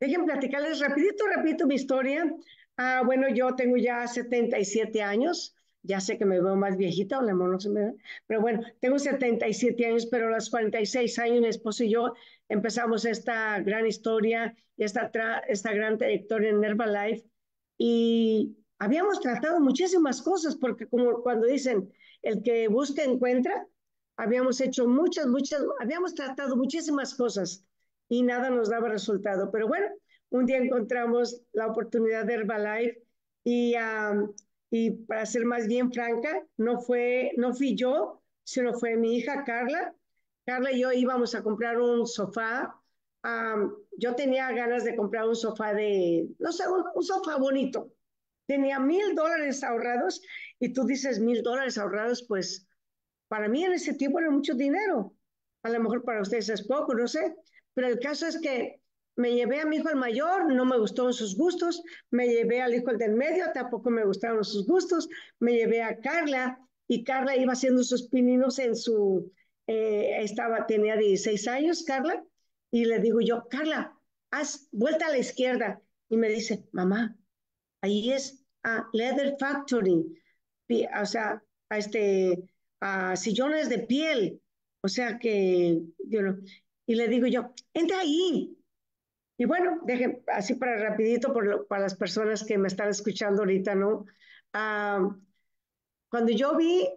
Dejen platicarles rapidito, repito mi historia. Ah, bueno, yo tengo ya 77 años. Ya sé que me veo más viejita, o la mono pero bueno, tengo 77 años, pero a los 46 años mi esposo y yo empezamos esta gran historia y esta, esta gran trayectoria en Life, Y habíamos tratado muchísimas cosas, porque como cuando dicen, el que busca encuentra, habíamos hecho muchas, muchas, habíamos tratado muchísimas cosas y nada nos daba resultado. Pero bueno, un día encontramos la oportunidad de Herbalife y, y para ser más bien franca, no, fue, no fui yo, sino fue mi hija Carla. Carla y yo íbamos a comprar un sofá. yo tenía ganas de comprar un sofá de, no sé, un sofá bonito. Tenía mil dólares ahorrados y tú dices mil dólares ahorrados, pues para mí en ese tiempo era mucho dinero. A lo mejor para ustedes es poco, no sé. Pero el caso es que me llevé a mi hijo el mayor, no me gustaron sus gustos, me llevé al hijo el del medio, tampoco me gustaron sus gustos, me llevé a Carla y Carla iba haciendo sus pininos en su, eh, estaba, tenía 16 años Carla, y le digo yo, Carla, haz vuelta a la izquierda. Y me dice, mamá, ahí es a Leather Factory, o sea, a, este, a sillones de piel, o sea que, yo no. Y le digo yo, entra ahí. Y bueno, deje, así para rapidito, por para las personas que me están escuchando ahorita, ¿no? Ah, cuando yo vi,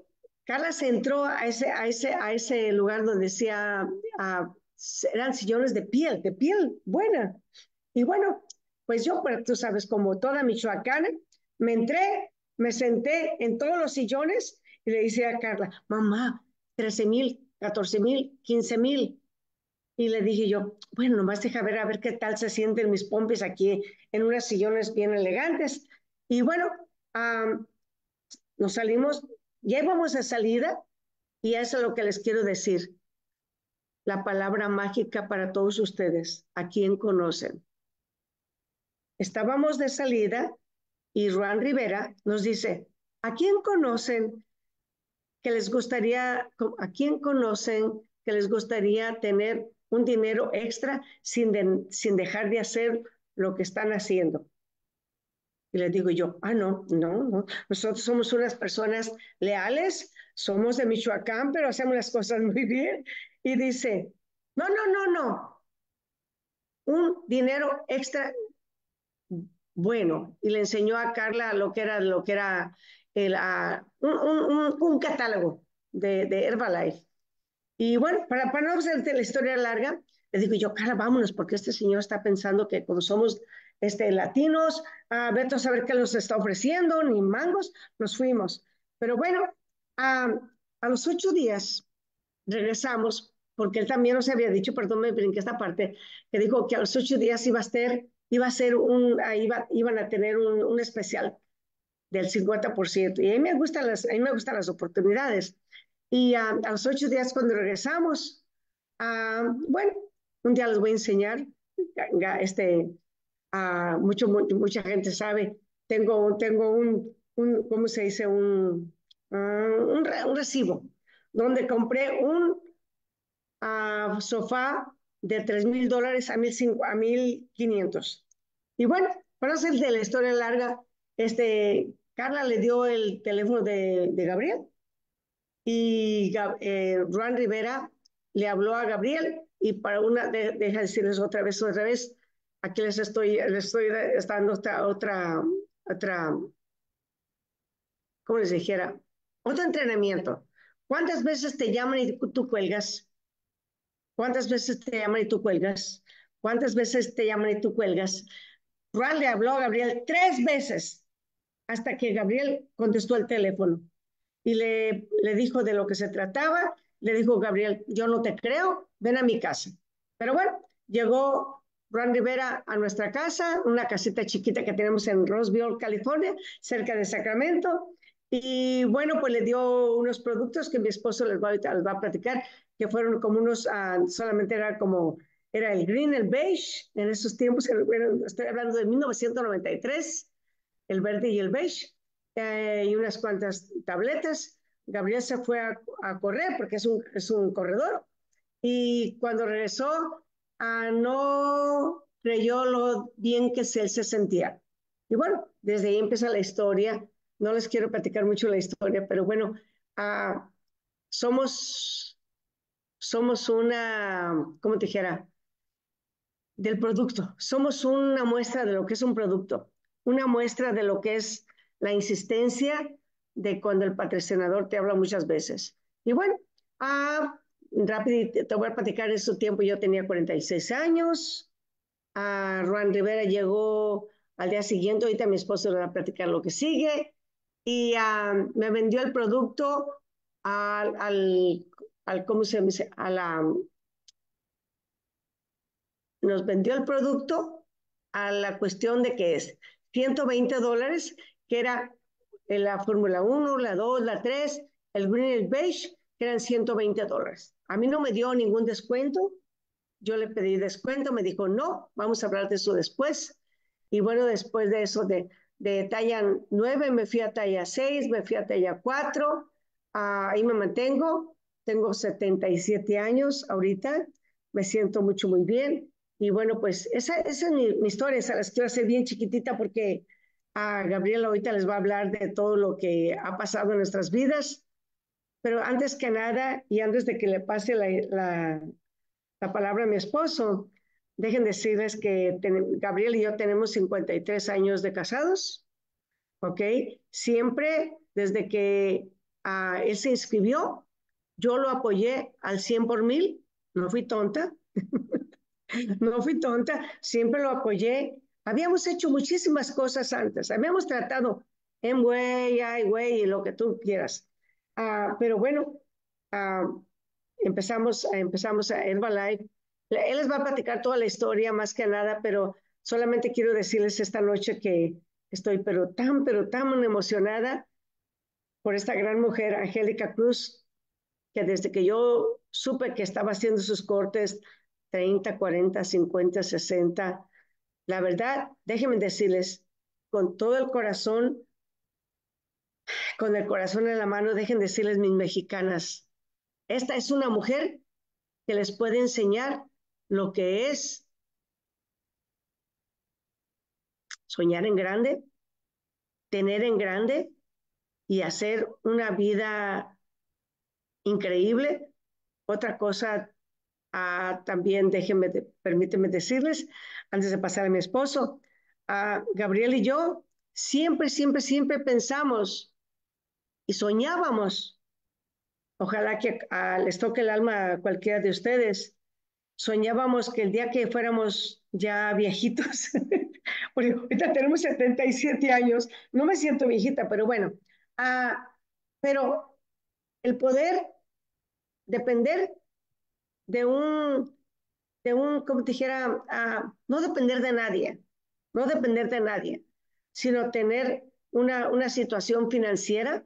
Carla se entró a ese, a ese, a ese lugar donde decía, ah, eran sillones de piel, de piel buena. Y bueno, pues yo, tú sabes, como toda michoacana, me entré, me senté en todos los sillones y le decía a Carla, mamá, 13 mil, 14 mil, 15 mil. Y le dije yo, bueno, nomás deja ver a ver qué tal se sienten mis pompis aquí en unas sillones bien elegantes. Y bueno, nos salimos, ya íbamos a salida y eso es lo que les quiero decir. La palabra mágica para todos ustedes, a quién conocen. Estábamos de salida y Juan Rivera nos dice, ¿a quién conocen que les gustaría, a quién conocen que les gustaría tener un dinero extra sin, sin dejar de hacer lo que están haciendo. Y le digo yo, ah, no, no, nosotros somos unas personas leales, somos de Michoacán, pero hacemos las cosas muy bien. Y dice, no, no, no, no, un dinero extra bueno. Y le enseñó a Carla lo que era, lo que era el, un, catálogo de Herbalife. Y bueno, para, para no hacerte la historia larga, le digo yo, cara, vámonos, porque este señor está pensando que como somos este, latinos, a ah, ver a saber qué nos está ofreciendo, ni mangos, nos fuimos. Pero bueno, ah, a los ocho días regresamos, porque él también nos había dicho, perdón, me brinqué esta parte, que dijo que a los ocho días iba a ser, iba a ser un, iban a tener un, especial del 50%. Y a me gustan las, a mí me gustan las oportunidades. Y a, los ocho días cuando regresamos, ah, bueno, un día les voy a enseñar, este, a mucho, mucha gente sabe, tengo, tengo un, un ¿cómo se dice? Un, ah, un, recibo, donde compré un ah, sofá de 3 mil dólares a 1.500. Y bueno, para hacer de la historia larga, este, Carla le dio el teléfono de Gabriel y eh, Juan Rivera le habló a Gabriel y para una, deja decirles otra vez, otra vez, aquí les estoy, les estoy dando otra, otra, otra, ¿cómo les dijera? Otro entrenamiento. ¿Cuántas veces te llaman y tú cuelgas? ¿Cuántas veces te llaman y tú cuelgas? ¿Cuántas veces te llaman y tú cuelgas? Juan le habló a Gabriel tres veces hasta que Gabriel contestó el teléfono y le, le dijo de lo que se trataba. Le dijo, Gabriel, yo no te creo, ven a mi casa. Pero bueno, llegó Juan Rivera a nuestra casa, una casita chiquita que tenemos en Roseville, California, cerca de Sacramento. Y bueno, pues le dio unos productos que mi esposo les va, va a platicar, que fueron como unos, ah, solamente era como, era el green, el beige, en esos tiempos, estoy hablando de 1993, el verde y el beige y unas cuantas tabletas. Gabriel se fue a, correr porque es un, es un, corredor y cuando regresó ah, no creyó lo bien que él se sentía. Y bueno, desde ahí empieza la historia. No les quiero platicar mucho la historia, pero bueno, ah, somos, somos una, ¿cómo te dijera? Del producto. Somos una muestra de lo que es un producto, una muestra de lo que es la insistencia de cuando el patrocinador te habla muchas veces. Y bueno, ah, rápido, te voy a platicar en su tiempo, yo tenía 46 años, a ah, Juan Rivera llegó al día siguiente, ahorita mi esposo le va a platicar lo que sigue, y ah, me vendió el producto al, al, al, ¿cómo se dice? A la, nos vendió el producto a la cuestión de que es 120 dólares que era la Fórmula 1, la 2, la 3, el green y beige, que eran 120 dólares. A mí no me dio ningún descuento. Yo le pedí descuento, me dijo, no, vamos a hablar de eso después. Y bueno, después de eso, de, de talla 9, me fui a talla 6, me fui a talla 4, ah, ahí me mantengo. Tengo 77 años ahorita, me siento mucho, muy bien. Y bueno, pues esa, es mi, mi historia, esa la quiero hacer bien chiquitita porque Ah, a Gabriela ahorita les va a hablar de todo lo que ha pasado en nuestras vidas, pero antes que nada y antes de que le pase la, la, palabra a mi esposo, dejen decirles que Gabriel y yo tenemos 53 años de casados, ¿ok? Siempre desde que ah, él se inscribió, yo lo apoyé al 100 por mil, no fui tonta, no fui tonta, siempre lo apoyé Habíamos hecho muchísimas cosas antes, habíamos tratado en güey, ay güey, lo que tú quieras. Ah, pero bueno, ah, empezamos, empezamos a Herbalife. Él les va a platicar toda la historia más que nada, pero solamente quiero decirles esta noche que estoy pero tan, pero tan emocionada por esta gran mujer, Angélica Cruz, que desde que yo supe que estaba haciendo sus cortes 30, 40, 50, 60, la verdad, déjenme decirles, con todo el corazón, con el corazón en la mano, dejen decirles mis mexicanas, esta es una mujer que les puede enseñar lo que es soñar en grande, tener en grande y hacer una vida increíble. Otra cosa Ah, también déjenme, permíteme decirles, antes de pasar a mi esposo, a Gabriel y yo siempre, siempre, siempre pensamos y soñábamos. Ojalá que les toque el alma a cualquiera de ustedes. Soñábamos que el día que fuéramos ya viejitos, porque ahorita tenemos 77 años, no me siento viejita, pero bueno, ah, pero el poder depender de un, como dijera, no depender de nadie, no depender de nadie, sino tener una, situación financiera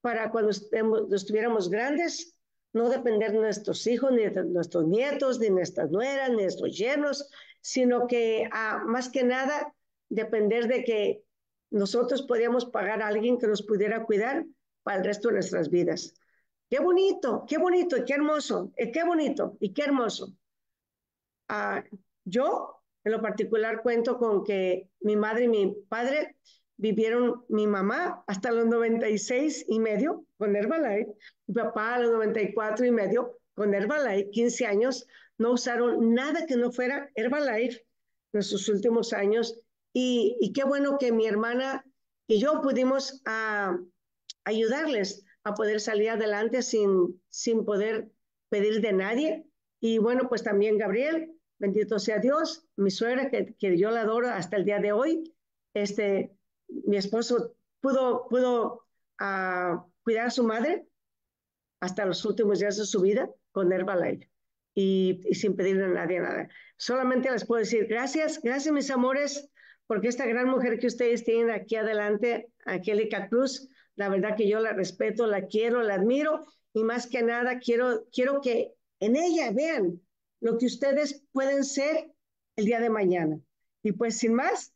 para cuando estuviéramos grandes, no depender de nuestros hijos, ni de nuestros nietos, ni de nuestras nueras, ni de nuestros llenos, sino que ah, más que nada depender de que nosotros podíamos pagar a alguien que nos pudiera cuidar para el resto de nuestras vidas. Qué bonito, eh, qué bonito y qué hermoso, qué bonito y qué hermoso. yo, en lo particular, cuento con que mi madre y mi padre vivieron mi mamá hasta los 96 y medio con Herbalife, mi papá a los 94 y medio con Herbalife, 15 años, no usaron nada que no fuera Herbalife en sus últimos años. Y, qué bueno que mi hermana y yo pudimos ah, ayudarles a poder salir adelante sin, sin poder pedir de nadie. Y bueno, pues también Gabriel, bendito sea Dios, mi suegra, que, yo la adoro hasta el día de hoy, este, mi esposo pudo, pudo ah, cuidar a su madre hasta los últimos días de su vida con Herbalife y, y sin pedirle a nadie nada. Solamente les puedo decir gracias, gracias mis amores, porque esta gran mujer que ustedes tienen aquí adelante, Angélica Cruz, la verdad que yo la respeto, la quiero, la admiro y más que nada quiero, quiero que en ella vean lo que ustedes pueden ser el día de mañana. Y pues sin más,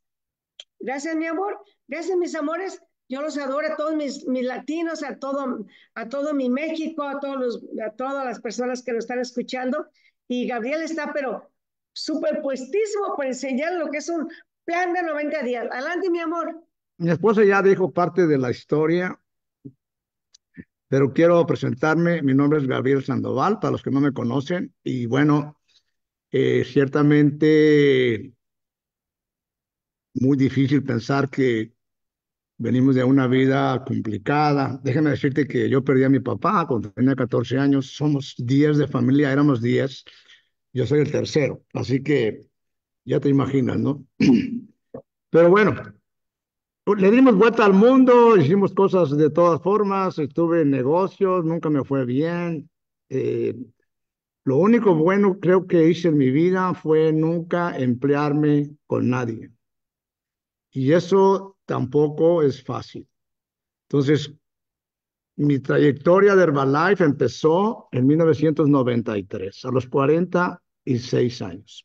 gracias mi amor, gracias mis amores. Yo los adoro a todos mis, mis latinos, a todo, a todo mi México, a, todos a todas las personas que nos están escuchando. Y Gabriel está, pero superpuestísimo por para enseñar lo que es un plan de 90 días. Adelante, mi amor. Mi esposa ya dijo parte de la historia, pero quiero presentarme. Mi nombre es Gabriel Sandoval, para los que no me conocen. Y bueno, eh, ciertamente muy difícil pensar que venimos de una vida complicada. Déjame decirte que yo perdí a mi papá cuando tenía 14 años. Somos 10 de familia, éramos 10. Yo soy el tercero, así que ya te imaginas, ¿no? Pero bueno, pues, le dimos vuelta al mundo, hicimos cosas de todas formas, estuve en negocios, nunca me fue bien. Eh, lo único bueno creo que hice en mi vida fue nunca emplearme con nadie. Y eso tampoco es fácil. Entonces, mi trayectoria de Herbalife empezó en 1993, a los 46 años.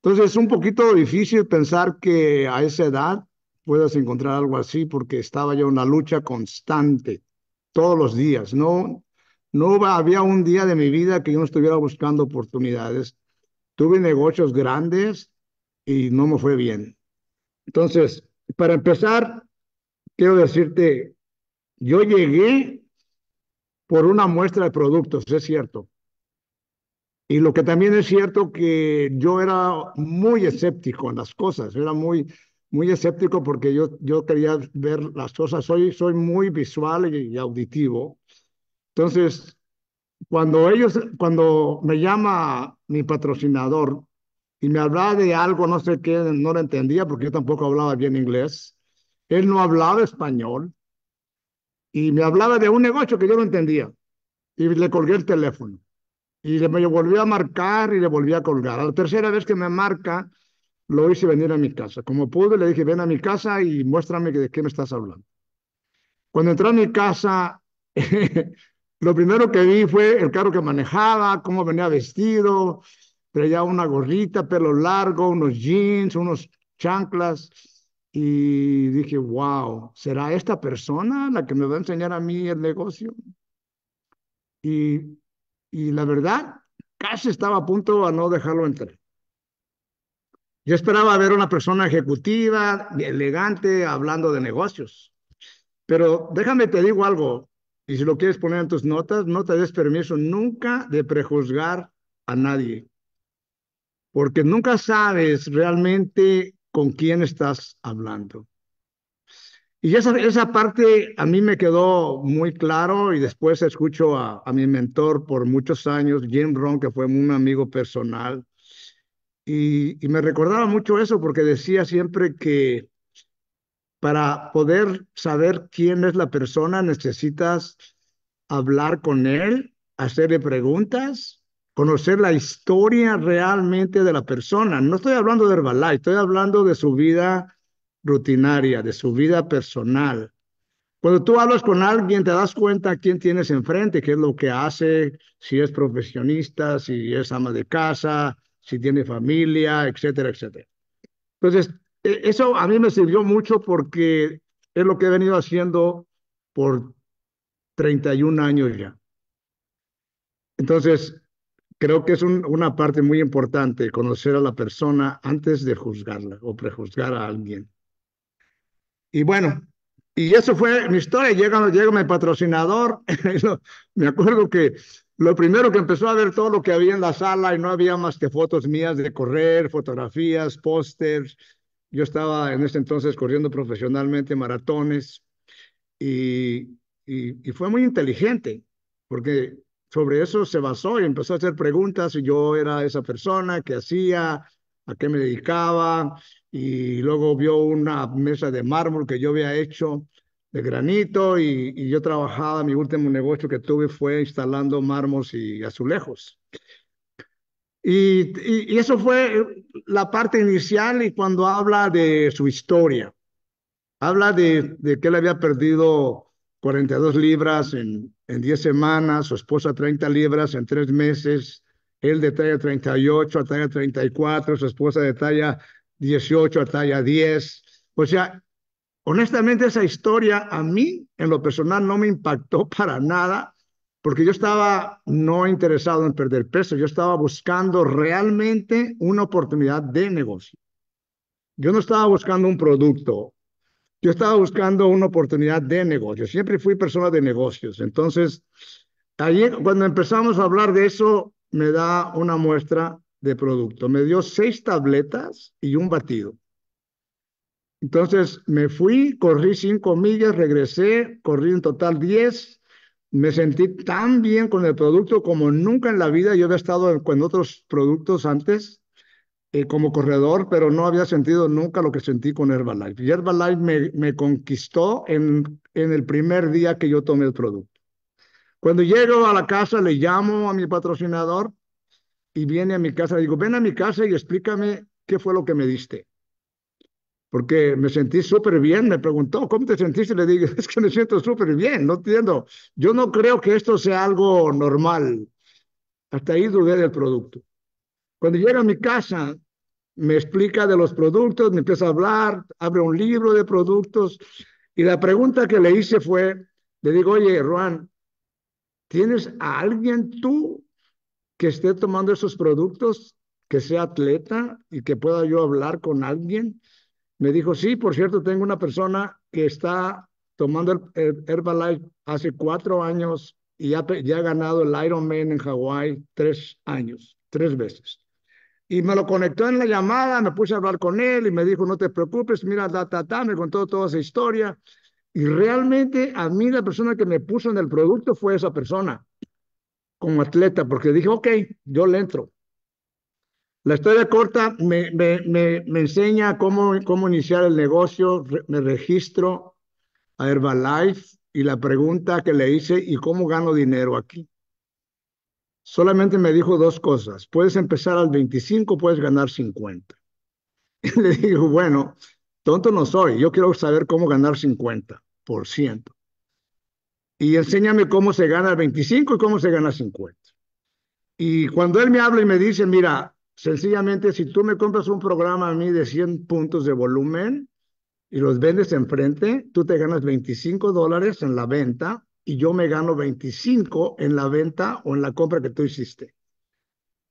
Entonces, es un poquito difícil pensar que a esa edad puedas encontrar algo así, porque estaba ya una lucha constante, todos los días. No, no había un día de mi vida que yo no estuviera buscando oportunidades. Tuve negocios grandes y no me fue bien. Entonces, para empezar, quiero decirte, yo llegué por una muestra de productos, es cierto. Y lo que también es cierto que yo era muy escéptico en las cosas, era muy, muy escéptico porque yo, yo quería ver las cosas, soy, soy muy visual y, auditivo. Entonces, cuando ellos, cuando me llama mi patrocinador y me hablaba de algo, no sé qué, no lo entendía porque yo tampoco hablaba bien inglés, él no hablaba español y me hablaba de un negocio que yo no entendía y le colgué el teléfono. Y le, me a marcar y le volví a colgar. A la tercera vez que me marca, lo hice venir a mi casa. Como pude, le dije, ven a mi casa y muéstrame de qué me estás hablando. Cuando entré a mi casa, lo primero que vi fue el carro que manejaba, cómo venía vestido, traía una gorrita, pelo largo, unos jeans, unos chanclas. Y dije, wow, ¿será esta persona la que me va a enseñar a mí el negocio? Y, y la verdad, casi estaba a punto de no dejarlo entrar. Yo esperaba ver una persona ejecutiva, elegante, hablando de negocios. Pero déjame te digo algo, y si lo quieres poner en tus notas, no te des permiso nunca de prejuzgar a nadie, porque nunca sabes realmente con quién estás hablando. Y esa, esa parte a mí me quedó muy claro y después escucho a, a mi mentor por muchos años, Jim Ron, que fue un amigo personal, y, me recordaba mucho eso porque decía siempre que para poder saber quién es la persona necesitas hablar con él, hacerle preguntas, conocer la historia realmente de la persona. No estoy hablando de Herbalife, estoy hablando de su vida rutinaria, de su vida personal. Cuando tú hablas con alguien, te das cuenta quién tienes enfrente, qué es lo que hace, si es profesionista, si es ama de casa, si tiene familia, etcétera, etcétera. Entonces, e, eso a mí me sirvió mucho porque es lo que he venido haciendo por 31 años ya. Entonces, creo que es una parte muy importante conocer a la persona antes de juzgarla o prejuzgar a alguien. Y bueno, y eso fue mi historia. Llega, llega mi patrocinador. me acuerdo que lo primero que empezó a ver todo lo que había en la sala y no había más que fotos mías de correr, fotografías, pósters. Yo estaba en ese entonces corriendo profesionalmente maratones y, fue muy inteligente porque sobre eso se basó y empezó a hacer preguntas si yo era esa persona que hacía, a qué me dedicaba y luego vio una mesa de mármol que yo había hecho de granito y, yo trabajaba, mi último negocio que tuve fue instalando mármoles y azulejos. Y, eso fue eh, la parte inicial y cuando habla de su historia, habla de, que él había perdido 42 libras en, en 10 semanas, su esposa 30 libras en 3 meses, él de talla 38 a talla 34, su esposa de talla 18 a talla 10. O sea, Honestamente, esa historia a mí, en lo personal, no me impactó para nada, porque yo estaba no interesado en perder peso, yo estaba buscando realmente una oportunidad de negocio. Yo no estaba buscando un producto, yo estaba buscando una oportunidad de negocio. Siempre fui persona de negocios. Entonces, cuando empezamos a hablar de eso, me da una muestra de producto. Me dio seis tabletas y un batido. Entonces me fui, corrí cinco millas, regresé, corrí en total diez. Me sentí tan bien con el producto como nunca en la vida. Yo había estado con otros productos antes eh, como corredor, pero no había sentido nunca lo que sentí con Herbalife. Y Herbalife me, conquistó en, en el primer día que yo tomé el producto. Cuando llego a la casa, le llamo a mi patrocinador y viene a mi casa. Le digo, ven a mi casa y explícame qué fue lo que me diste porque me sentí súper bien. Me preguntó, ¿cómo te sentiste? Le dije, es que me siento súper bien, no entiendo. Yo no creo que esto sea algo normal. Hasta ahí dudé del producto. Cuando llega a mi casa, me explica de los productos, me empieza a hablar, abre un libro de productos. Y la pregunta que le hice fue, le digo, oye, Juan, ¿tienes a alguien tú que esté tomando esos productos, que sea atleta y que pueda yo hablar con alguien? Me dijo, sí, por cierto, tengo una persona que está tomando el Herbalife hace cuatro años y ya, ha ganado el Ironman en Hawái tres años, tres veces. Y me lo conectó en la llamada, me puse a hablar con él y me dijo, no te preocupes, mira, ta, me contó toda esa historia. Y realmente a mí la persona que me puso en el producto fue esa persona, como atleta, porque dije, ok, yo le entro. La historia corta me, enseña cómo, cómo iniciar el negocio, me registro a Herbalife y la pregunta que le hice, ¿y cómo gano dinero aquí? Solamente me dijo dos cosas, puedes empezar al 25, puedes ganar 50. le digo, bueno, tonto no soy, yo quiero saber cómo ganar 50%. Y enséñame cómo se gana el 25 y cómo se gana 50. Y cuando él me habla y me dice, mira, Sencillamente, si tú me compras un programa a mí de 100 puntos de volumen y los vendes enfrente, tú te ganas 25 dólares en la venta y yo me gano 25 en la venta o en la compra que tú hiciste.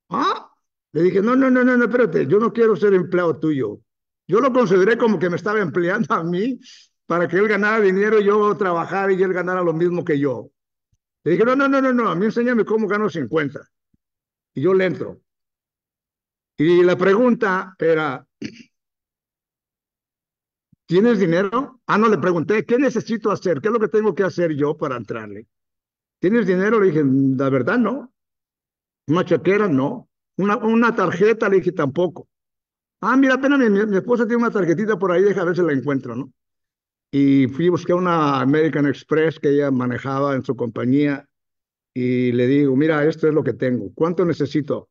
¿Ah? Le dije, no, no, no, no, no, espérate, yo no quiero ser empleado tuyo. Yo lo consideré como que me estaba empleando a mí para que él ganara dinero, y yo trabajara y él ganara lo mismo que yo. Le dije, no, no, no, no, no, a mí enséñame cómo gano 50. Y yo le entro. Y la pregunta era, ¿tienes dinero? Ah, no, le pregunté, ¿qué necesito hacer? ¿Qué es lo que tengo que hacer yo para entrarle? ¿Tienes dinero? Le dije, la verdad no. Una chequera, no. Una, una tarjeta, le dije, tampoco. Ah, mira, apenas mi, esposa tiene una tarjetita por ahí, deja a ver si la encuentro, ¿no? Y fui a buscar una American Express que ella manejaba en su compañía y le digo, mira, esto es lo que tengo, ¿cuánto necesito?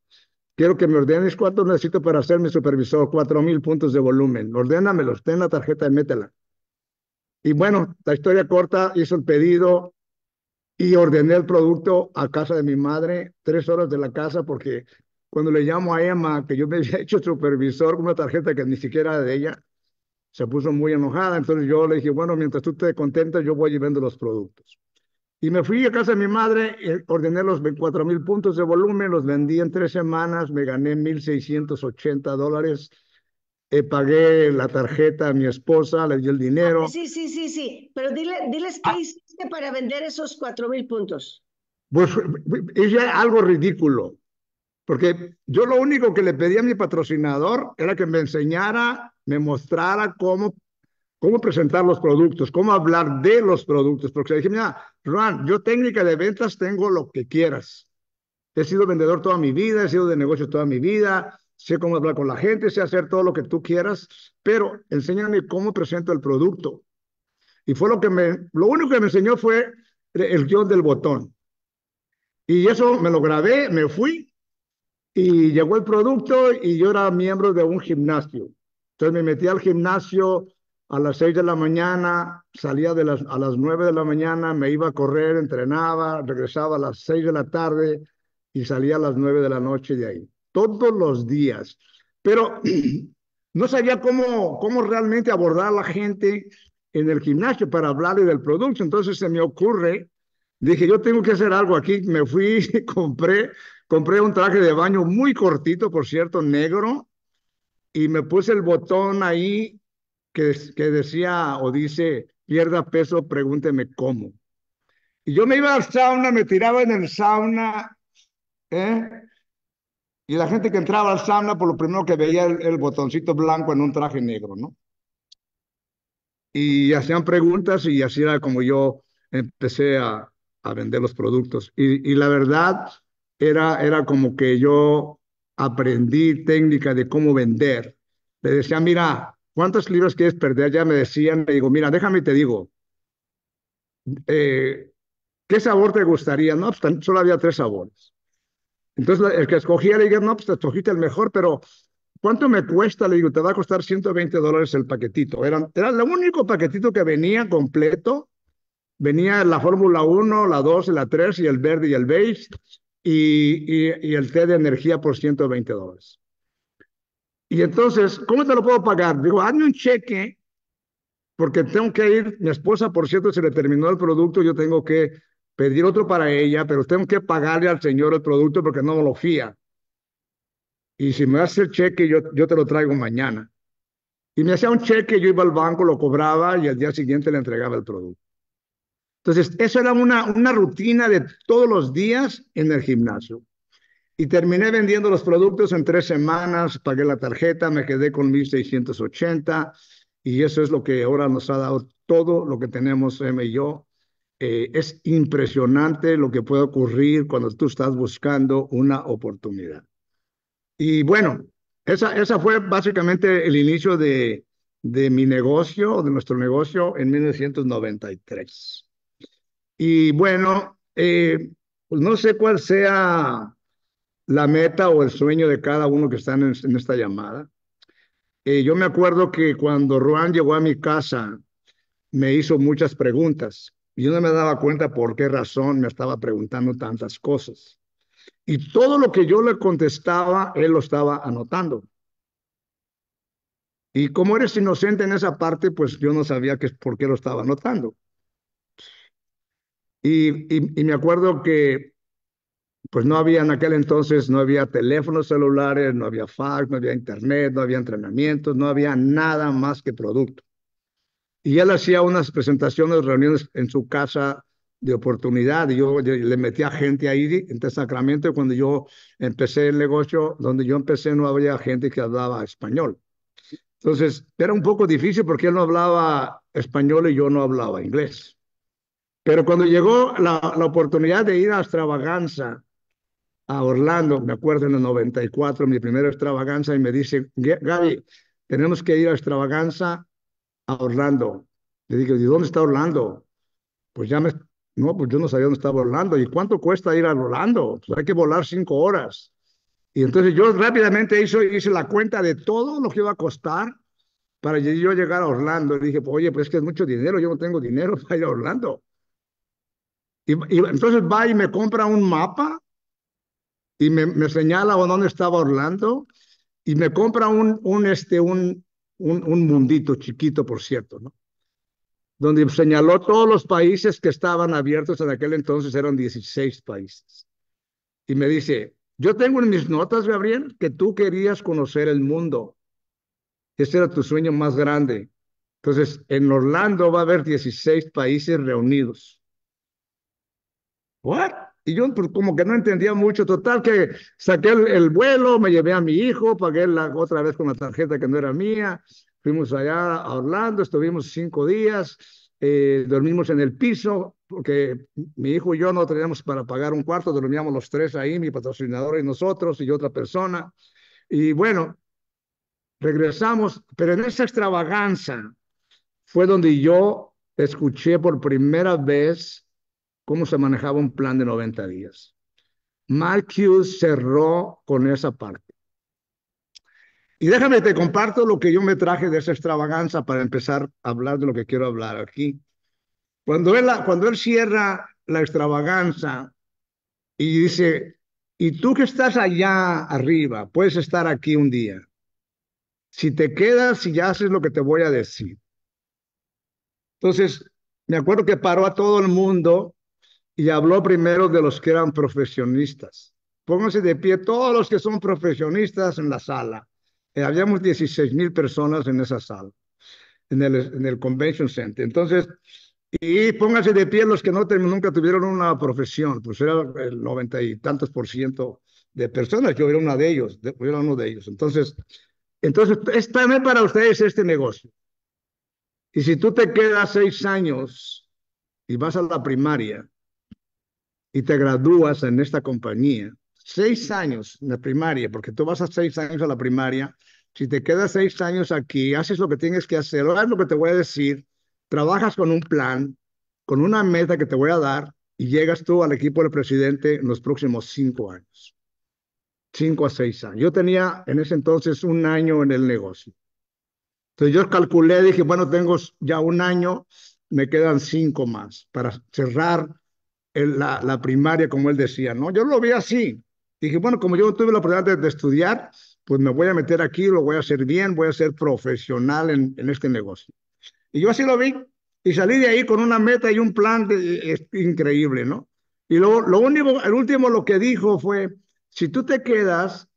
Quiero que me ordenes cuánto necesito para ser mi supervisor, cuatro mil puntos de volumen. Ordénamelos, ten la tarjeta y métela. Y bueno, la historia corta, hice el pedido y ordené el producto a casa de mi madre, tres horas de la casa, porque cuando le llamo a Emma, que yo me había hecho supervisor una tarjeta que ni siquiera era de ella, se puso muy enojada. Entonces yo le dije, bueno, mientras tú te contentas, yo voy y vendo los productos. Y me fui a casa de mi madre, eh, ordené los 24 mil puntos de volumen, los vendí en tres semanas, me gané 1.680 dólares. Eh, pagué la tarjeta a mi esposa, le di el dinero. sí, sí, sí, sí. Pero dile, diles qué ah. hiciste para vender esos cuatro mil puntos. Pues es algo ridículo. Porque yo lo único que le pedí a mi patrocinador era que me enseñara, me mostrara cómo cómo presentar los productos, cómo hablar de los productos, porque dije, mira, Juan, yo técnica de ventas tengo lo que quieras. He sido vendedor toda mi vida, he sido de negocios toda mi vida, sé cómo hablar con la gente, sé hacer todo lo que tú quieras, pero enséñame cómo presento el producto. Y fue lo que me, lo único que me enseñó fue el guión del botón. Y eso me lo grabé, me fui y llegó el producto y yo era miembro de un gimnasio. Entonces me metí al gimnasio a las 6 de la mañana, salía de las, a las 9 de la mañana, me iba a correr, entrenaba, regresaba a las 6 de la tarde y salía a las 9 de la noche de ahí, todos los días. Pero no sabía cómo, cómo realmente abordar a la gente en el gimnasio para hablarle del producto. Entonces se me ocurre, dije, yo tengo que hacer algo aquí. Me fui, compré, compré un traje de baño muy cortito, por cierto, negro, y me puse el botón ahí que, decía o dice, pierda peso, pregúnteme cómo. Y yo me iba al sauna, me tiraba en el sauna, ¿eh? Y la gente que entraba al sauna, por pues lo primero que veía el, botoncito blanco en un traje negro, ¿no? Y hacían preguntas y así era como yo empecé a, vender los productos. Y, la verdad era, era como que yo aprendí técnica de cómo vender. Le decía, mira, ¿Cuántos libros quieres perder? Ya me decían, me digo, mira, déjame te digo, eh, ¿qué sabor te gustaría? No, pues solo había tres sabores. Entonces el que escogía le dije, no, pues te escogiste el mejor, pero ¿cuánto me cuesta? Le digo, te va a costar 120 dólares el paquetito. Era, era el único paquetito que venía completo. Venía la Fórmula 1, la 2, la 3 y el verde y el beige y el té de energía por 120 dólares. Y entonces, ¿cómo te lo puedo pagar? Digo, hazme un cheque, porque tengo que ir, mi esposa, por cierto, se le terminó el producto, yo tengo que pedir otro para ella, pero tengo que pagarle al señor el producto porque no me lo fía. Y si me hace el cheque, yo, yo te lo traigo mañana. Y me hacía un cheque, yo iba al banco, lo cobraba y al día siguiente le entregaba el producto. Entonces, eso era una, una rutina de todos los días en el gimnasio. Y terminé vendiendo los productos en tres semanas, pagué la tarjeta, me quedé con 1.680 y eso es lo que ahora nos ha dado todo lo que tenemos M y yo. Eh, es impresionante lo que puede ocurrir cuando tú estás buscando una oportunidad. Y bueno, esa, esa fue básicamente el inicio de, de mi negocio, de nuestro negocio en 1993. Y bueno, pues no sé cuál sea la meta o el sueño de cada uno que están en, esta llamada. Eh, yo me acuerdo que cuando Juan llegó a mi casa, me hizo muchas preguntas. Y Yo no me daba cuenta por qué razón me estaba preguntando tantas cosas. Y todo lo que yo le contestaba, él lo estaba anotando. Y como eres inocente en esa parte, pues yo no sabía que, por qué lo estaba anotando. y me acuerdo que pues no había en aquel entonces, no había teléfonos celulares, no había fax, no había internet, no había entrenamientos, no había nada más que producto. Y él hacía unas presentaciones, reuniones en su casa de oportunidad. Y yo, le metía gente ahí en Sacramento. Cuando yo empecé el negocio, donde yo empecé, no había gente que hablaba español. Entonces, era un poco difícil porque él no hablaba español y yo no hablaba inglés. Pero cuando llegó la, la oportunidad de ir a Extravaganza, a Orlando, me acuerdo en el 94, mi primera extravaganza, y me dice, Gaby, tenemos que ir a extravaganza a Orlando. Le digo, ¿y dónde está Orlando? Pues ya me, no, pues yo no sabía dónde estaba Orlando. ¿Y cuánto cuesta ir a Orlando? Pues hay que volar cinco horas. Y entonces yo rápidamente hice la cuenta de todo lo que iba a costar para yo llegar a Orlando. Y dije, pues oye, pues es que es mucho dinero, yo no tengo dinero para ir a Orlando. Y, y entonces va y me compra un mapa y me, señala dónde estaba Orlando y me compra un, un, este, un, un, mundito chiquito, por cierto, ¿no? donde señaló todos los países que estaban abiertos en aquel entonces, eran 16 países. Y me dice, yo tengo en mis notas, Gabriel, que tú querías conocer el mundo. Ese era tu sueño más grande. Entonces, en Orlando va a haber 16 países reunidos. ¿What? Y yo pues, como que no entendía mucho, total que saqué el, vuelo, me llevé a mi hijo, pagué la, otra vez con la tarjeta que no era mía, fuimos allá a Orlando, estuvimos cinco días, eh, dormimos en el piso, porque mi hijo y yo no teníamos para pagar un cuarto, dormíamos los tres ahí, mi patrocinador y nosotros y otra persona. Y bueno, regresamos, pero en esa extravaganza fue donde yo escuché por primera vez cómo se manejaba un plan de 90 días. Marcus cerró con esa parte. Y déjame, te comparto lo que yo me traje de esa extravaganza para empezar a hablar de lo que quiero hablar aquí. Cuando él, cuando él cierra la extravaganza y dice, y tú que estás allá arriba, puedes estar aquí un día. Si te quedas y ya haces lo que te voy a decir. Entonces, me acuerdo que paró a todo el mundo y habló primero de los que eran profesionistas. Pónganse de pie todos los que son profesionistas en la sala. Eh, habíamos 16 mil personas en esa sala, en el, en Convention Center. Entonces, y pónganse de pie los que nunca tuvieron una profesión, pues era el noventa y tantos por ciento de personas. Yo era una de ellos, uno de ellos. Entonces, entonces es también para ustedes este negocio. Y si tú te quedas seis años y vas a la primaria, y te gradúas en esta compañía, seis años en la primaria, porque tú vas a seis años a la primaria, si te quedas seis años aquí, haces lo que tienes que hacer, ahora lo que te voy a decir, trabajas con un plan, con una meta que te voy a dar y llegas tú al equipo del presidente en los próximos cinco años. Cinco a seis años. Yo tenía en ese entonces un año en el negocio. Entonces yo calculé, dije, bueno, tengo ya un año, me quedan cinco más para cerrar la, primaria, como él decía, ¿no? Yo lo vi así. Dije, bueno, como yo tuve la oportunidad de, estudiar, pues me voy a meter aquí, lo voy a hacer bien, voy a ser profesional en, este negocio. Y yo así lo vi y salí de ahí con una meta y un plan e, increíble, ¿no? Y luego, lo único, el último lo que dijo fue, si tú te quedas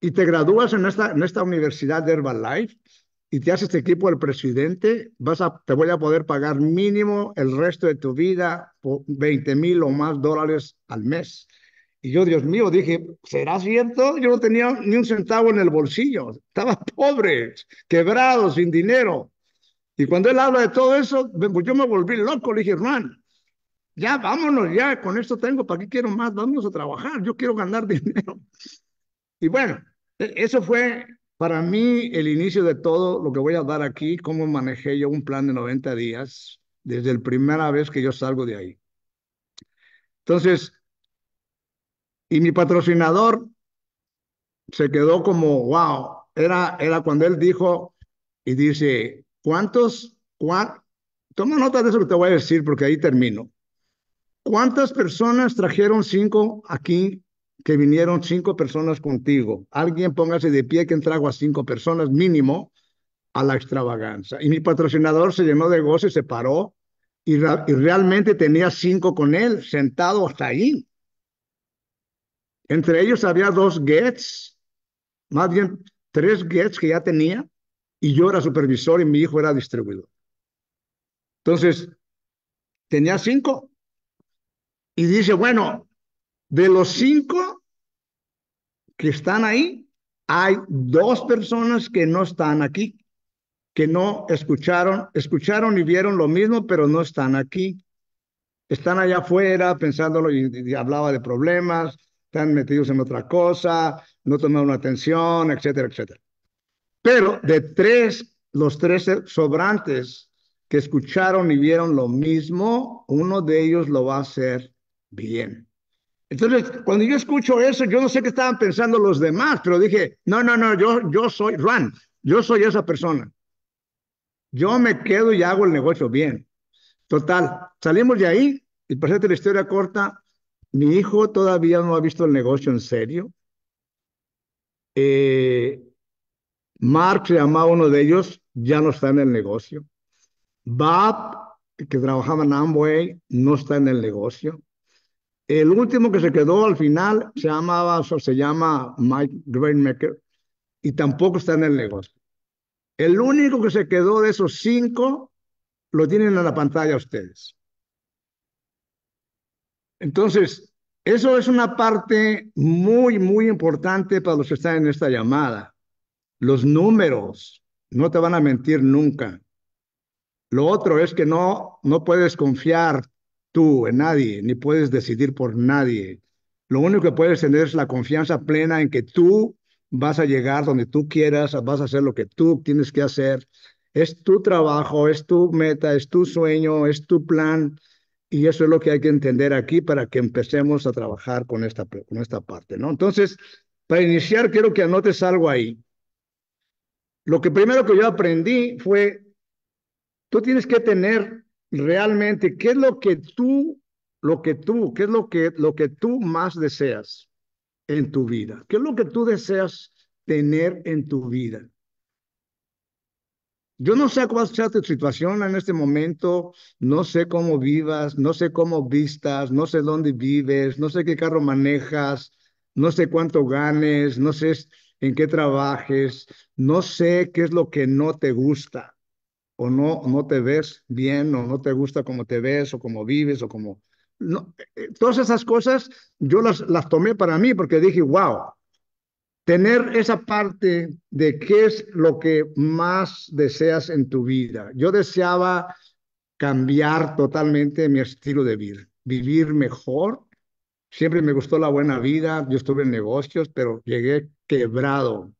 y te gradúas en esta, en esta universidad de Herbalife, y te haces equipo del presidente, vas a, te voy a poder pagar mínimo el resto de tu vida por 20 mil o más dólares al mes. Y yo, Dios mío, dije, ¿será cierto? Yo no tenía ni un centavo en el bolsillo, estaba pobre, quebrado, sin dinero. Y cuando él habla de todo eso, pues yo me volví loco, le dije, hermano, ya vámonos, ya con esto tengo, ¿para qué quiero más? Vamos a trabajar, yo quiero ganar dinero. Y bueno, e, eso fue para mí, el inicio de todo lo que voy a dar aquí, cómo manejé yo un plan de 90 días desde la primera vez que yo salgo de ahí. Entonces, y mi patrocinador se quedó como, wow, era, era cuando él dijo y dice, ¿cuántos, toma nota de eso que te voy a decir porque ahí termino. ¿Cuántas personas trajeron cinco aquí que vinieron cinco personas contigo. Alguien póngase de pie que entrago a cinco personas mínimo a la extravaganza. Y mi patrocinador se llenó de gozo se paró. Y, y realmente tenía cinco con él, sentado hasta ahí. Entre ellos había dos Gets, más bien tres Gets que ya tenía, y yo era supervisor y mi hijo era distribuidor. Entonces, tenía cinco. Y dice, bueno, de los cinco, que están ahí, hay dos personas que no están aquí, que no escucharon, escucharon y vieron lo mismo, pero no están aquí. Están allá afuera pensándolo y, hablaba de problemas, están metidos en otra cosa, no tomaron atención, etcétera, etcétera. Pero de tres, los tres sobrantes que escucharon y vieron lo mismo, uno de ellos lo va a hacer bien. Entonces, cuando yo escucho eso, yo no sé qué estaban pensando los demás, pero dije, no, no, no, yo, yo soy Juan, yo soy esa persona. Yo me quedo y hago el negocio bien. Total, salimos de ahí y para hacerte la historia corta, mi hijo todavía no ha visto el negocio en serio. Eh, Mark se llamaba uno de ellos, ya no está en el negocio. Bob, que trabajaba en Amway, no está en el negocio. El último que se quedó al final se, llamaba, se llama Mike Greenmaker y tampoco está en el negocio. El único que se quedó de esos cinco lo tienen en la pantalla ustedes. Entonces, eso es una parte muy, muy importante para los que están en esta llamada. Los números no te van a mentir nunca. Lo otro es que no, no puedes confiar tú, en nadie, ni puedes decidir por nadie. Lo único que puedes tener es la confianza plena en que tú vas a llegar donde tú quieras, vas a hacer lo que tú tienes que hacer. Es tu trabajo, es tu meta, es tu sueño, es tu plan. Y eso es lo que hay que entender aquí para que empecemos a trabajar con esta, con esta parte, ¿no? Entonces, para iniciar, quiero que anotes algo ahí. Lo que primero que yo aprendí fue, tú tienes que tener realmente qué es lo que tú, lo que tú, qué es lo que, lo que tú más deseas en tu vida, qué es lo que tú deseas tener en tu vida. Yo no sé cuál sea tu situación en este momento, no sé cómo vivas, no sé cómo vistas, no sé dónde vives, no sé qué carro manejas, no sé cuánto ganes, no sé en qué trabajes, no sé qué es lo que no te gusta o no, no te ves bien, o no te gusta cómo te ves, o cómo vives, o cómo... No, eh, eh, todas esas cosas yo las, las tomé para mí porque dije, wow, tener esa parte de qué es lo que más deseas en tu vida. Yo deseaba cambiar totalmente mi estilo de vida, vivir mejor. Siempre me gustó la buena vida, yo estuve en negocios, pero llegué quebrado,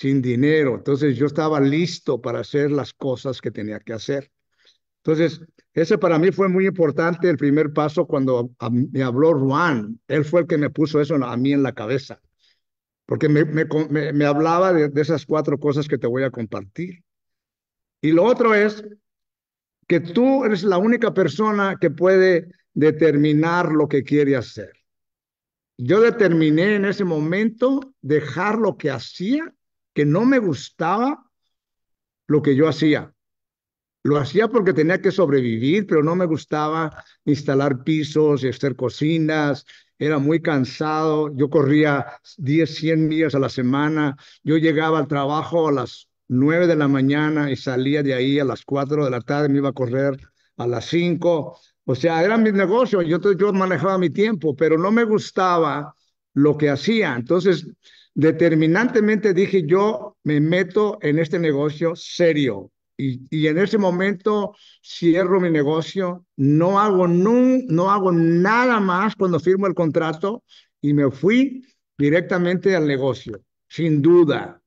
sin dinero. Entonces yo estaba listo para hacer las cosas que tenía que hacer. Entonces, ese para mí fue muy importante, el primer paso cuando me habló Juan. Él fue el que me puso eso a mí en la cabeza, porque me, me, me, hablaba de, de, esas cuatro cosas que te voy a compartir. Y lo otro es que tú eres la única persona que puede determinar lo que quiere hacer. Yo determiné en ese momento dejar lo que hacía que no me gustaba lo que yo hacía. Lo hacía porque tenía que sobrevivir, pero no me gustaba instalar pisos y hacer cocinas. Era muy cansado. Yo corría 10, 100 millas a la semana. Yo llegaba al trabajo a las 9 de la mañana y salía de ahí a las 4 de la tarde. Me iba a correr a las 5. O sea, era mi negocio. Yo, yo manejaba mi tiempo, pero no me gustaba lo que hacía. Entonces, Determinantemente dije, yo me meto en este negocio serio. Y, en ese momento cierro mi negocio, no hago, no hago nada más cuando firmo el contrato y me fui directamente al negocio, sin duda.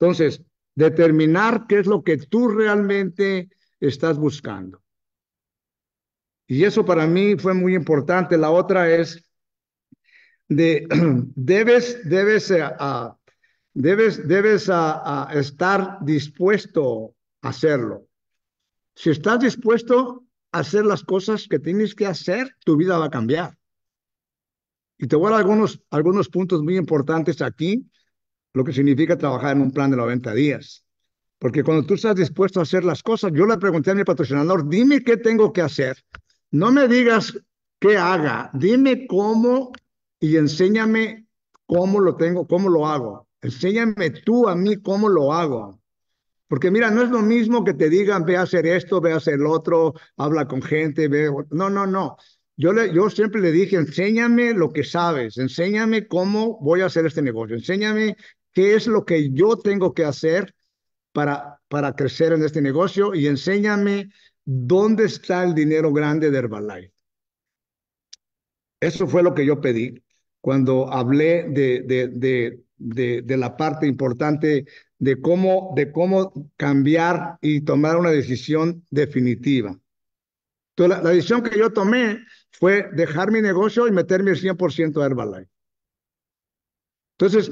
Entonces, determinar qué es lo que tú realmente estás buscando. Y eso para mí fue muy importante. La otra es debes, debes, eh, debes, debes estar dispuesto a hacerlo. Si estás dispuesto a hacer las cosas que tienes que hacer, tu vida va a cambiar. Y te voy a dar algunos, algunos puntos muy importantes aquí, lo que significa trabajar en un plan de 90 días. Porque cuando tú estás dispuesto a hacer las cosas, yo le pregunté a mi patrocinador, dime qué tengo que hacer. No me digas qué haga, dime cómo y enséñame cómo lo tengo, cómo lo hago. Enséñame tú a mí cómo lo hago. Porque mira, no es lo mismo que te digan, ve a hacer esto, ve a hacer el otro, habla con gente, ve... No, no, no. Yo, le, yo siempre le dije, enséñame lo que sabes, enséñame cómo voy a hacer este negocio, enséñame qué es lo que yo tengo que hacer para, para crecer en este negocio y enséñame dónde está el dinero grande de Herbalife. Eso fue lo que yo pedí cuando hablé de, de, de, de, la parte importante de cómo, de cómo cambiar y tomar una decisión definitiva. la, decisión que yo tomé fue dejar mi negocio y meterme el 100% a Herbalife. Entonces,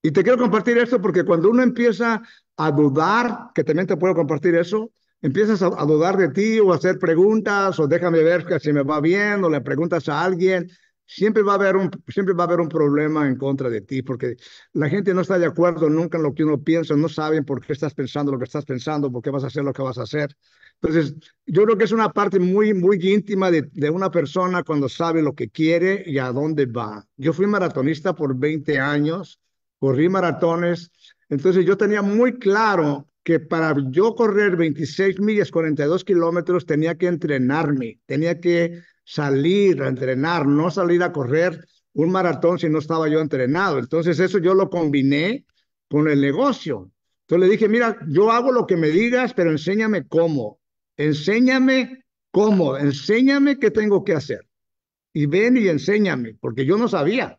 y te quiero compartir esto porque cuando uno empieza a dudar, que también te puedo compartir eso, empiezas a, dudar de ti o a hacer preguntas o déjame ver si me va bien o le preguntas a alguien siempre va a haber un siempre va a haber un problema en contra de ti porque la gente no está de acuerdo nunca en lo que uno piensa no saben por qué estás pensando lo que estás pensando por qué vas a hacer lo que vas a hacer entonces yo creo que es una parte muy muy íntima de, de una persona cuando sabe lo que quiere y a dónde va yo fui maratonista por 20 años corrí maratones entonces yo tenía muy claro que para yo correr 26 millas 42 kilómetros tenía que entrenarme tenía que salir a entrenar, no salir a correr un maratón si no estaba yo entrenado. Entonces eso yo lo combiné con el negocio. Entonces le dije, mira, yo hago lo que me digas, pero enséñame cómo. Enséñame cómo, enséñame qué tengo que hacer. Y ven y enséñame, porque yo no sabía.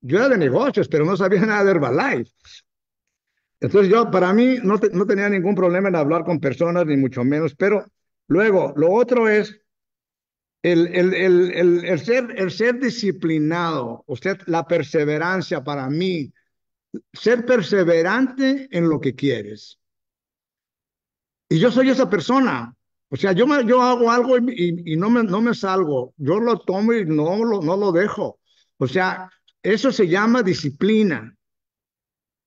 Yo era de negocios, pero no sabía nada de Herbalife. Entonces yo, para mí, no, tenía ningún problema en hablar con personas, ni mucho menos. Pero luego, lo otro es el, ser, el ser disciplinado, usted, la perseverancia para mí, ser perseverante en lo que quieres. Y yo soy esa persona. O sea, yo, yo hago algo y, no, me, no me salgo. Yo lo tomo y no lo, no lo dejo. O sea, eso se llama disciplina.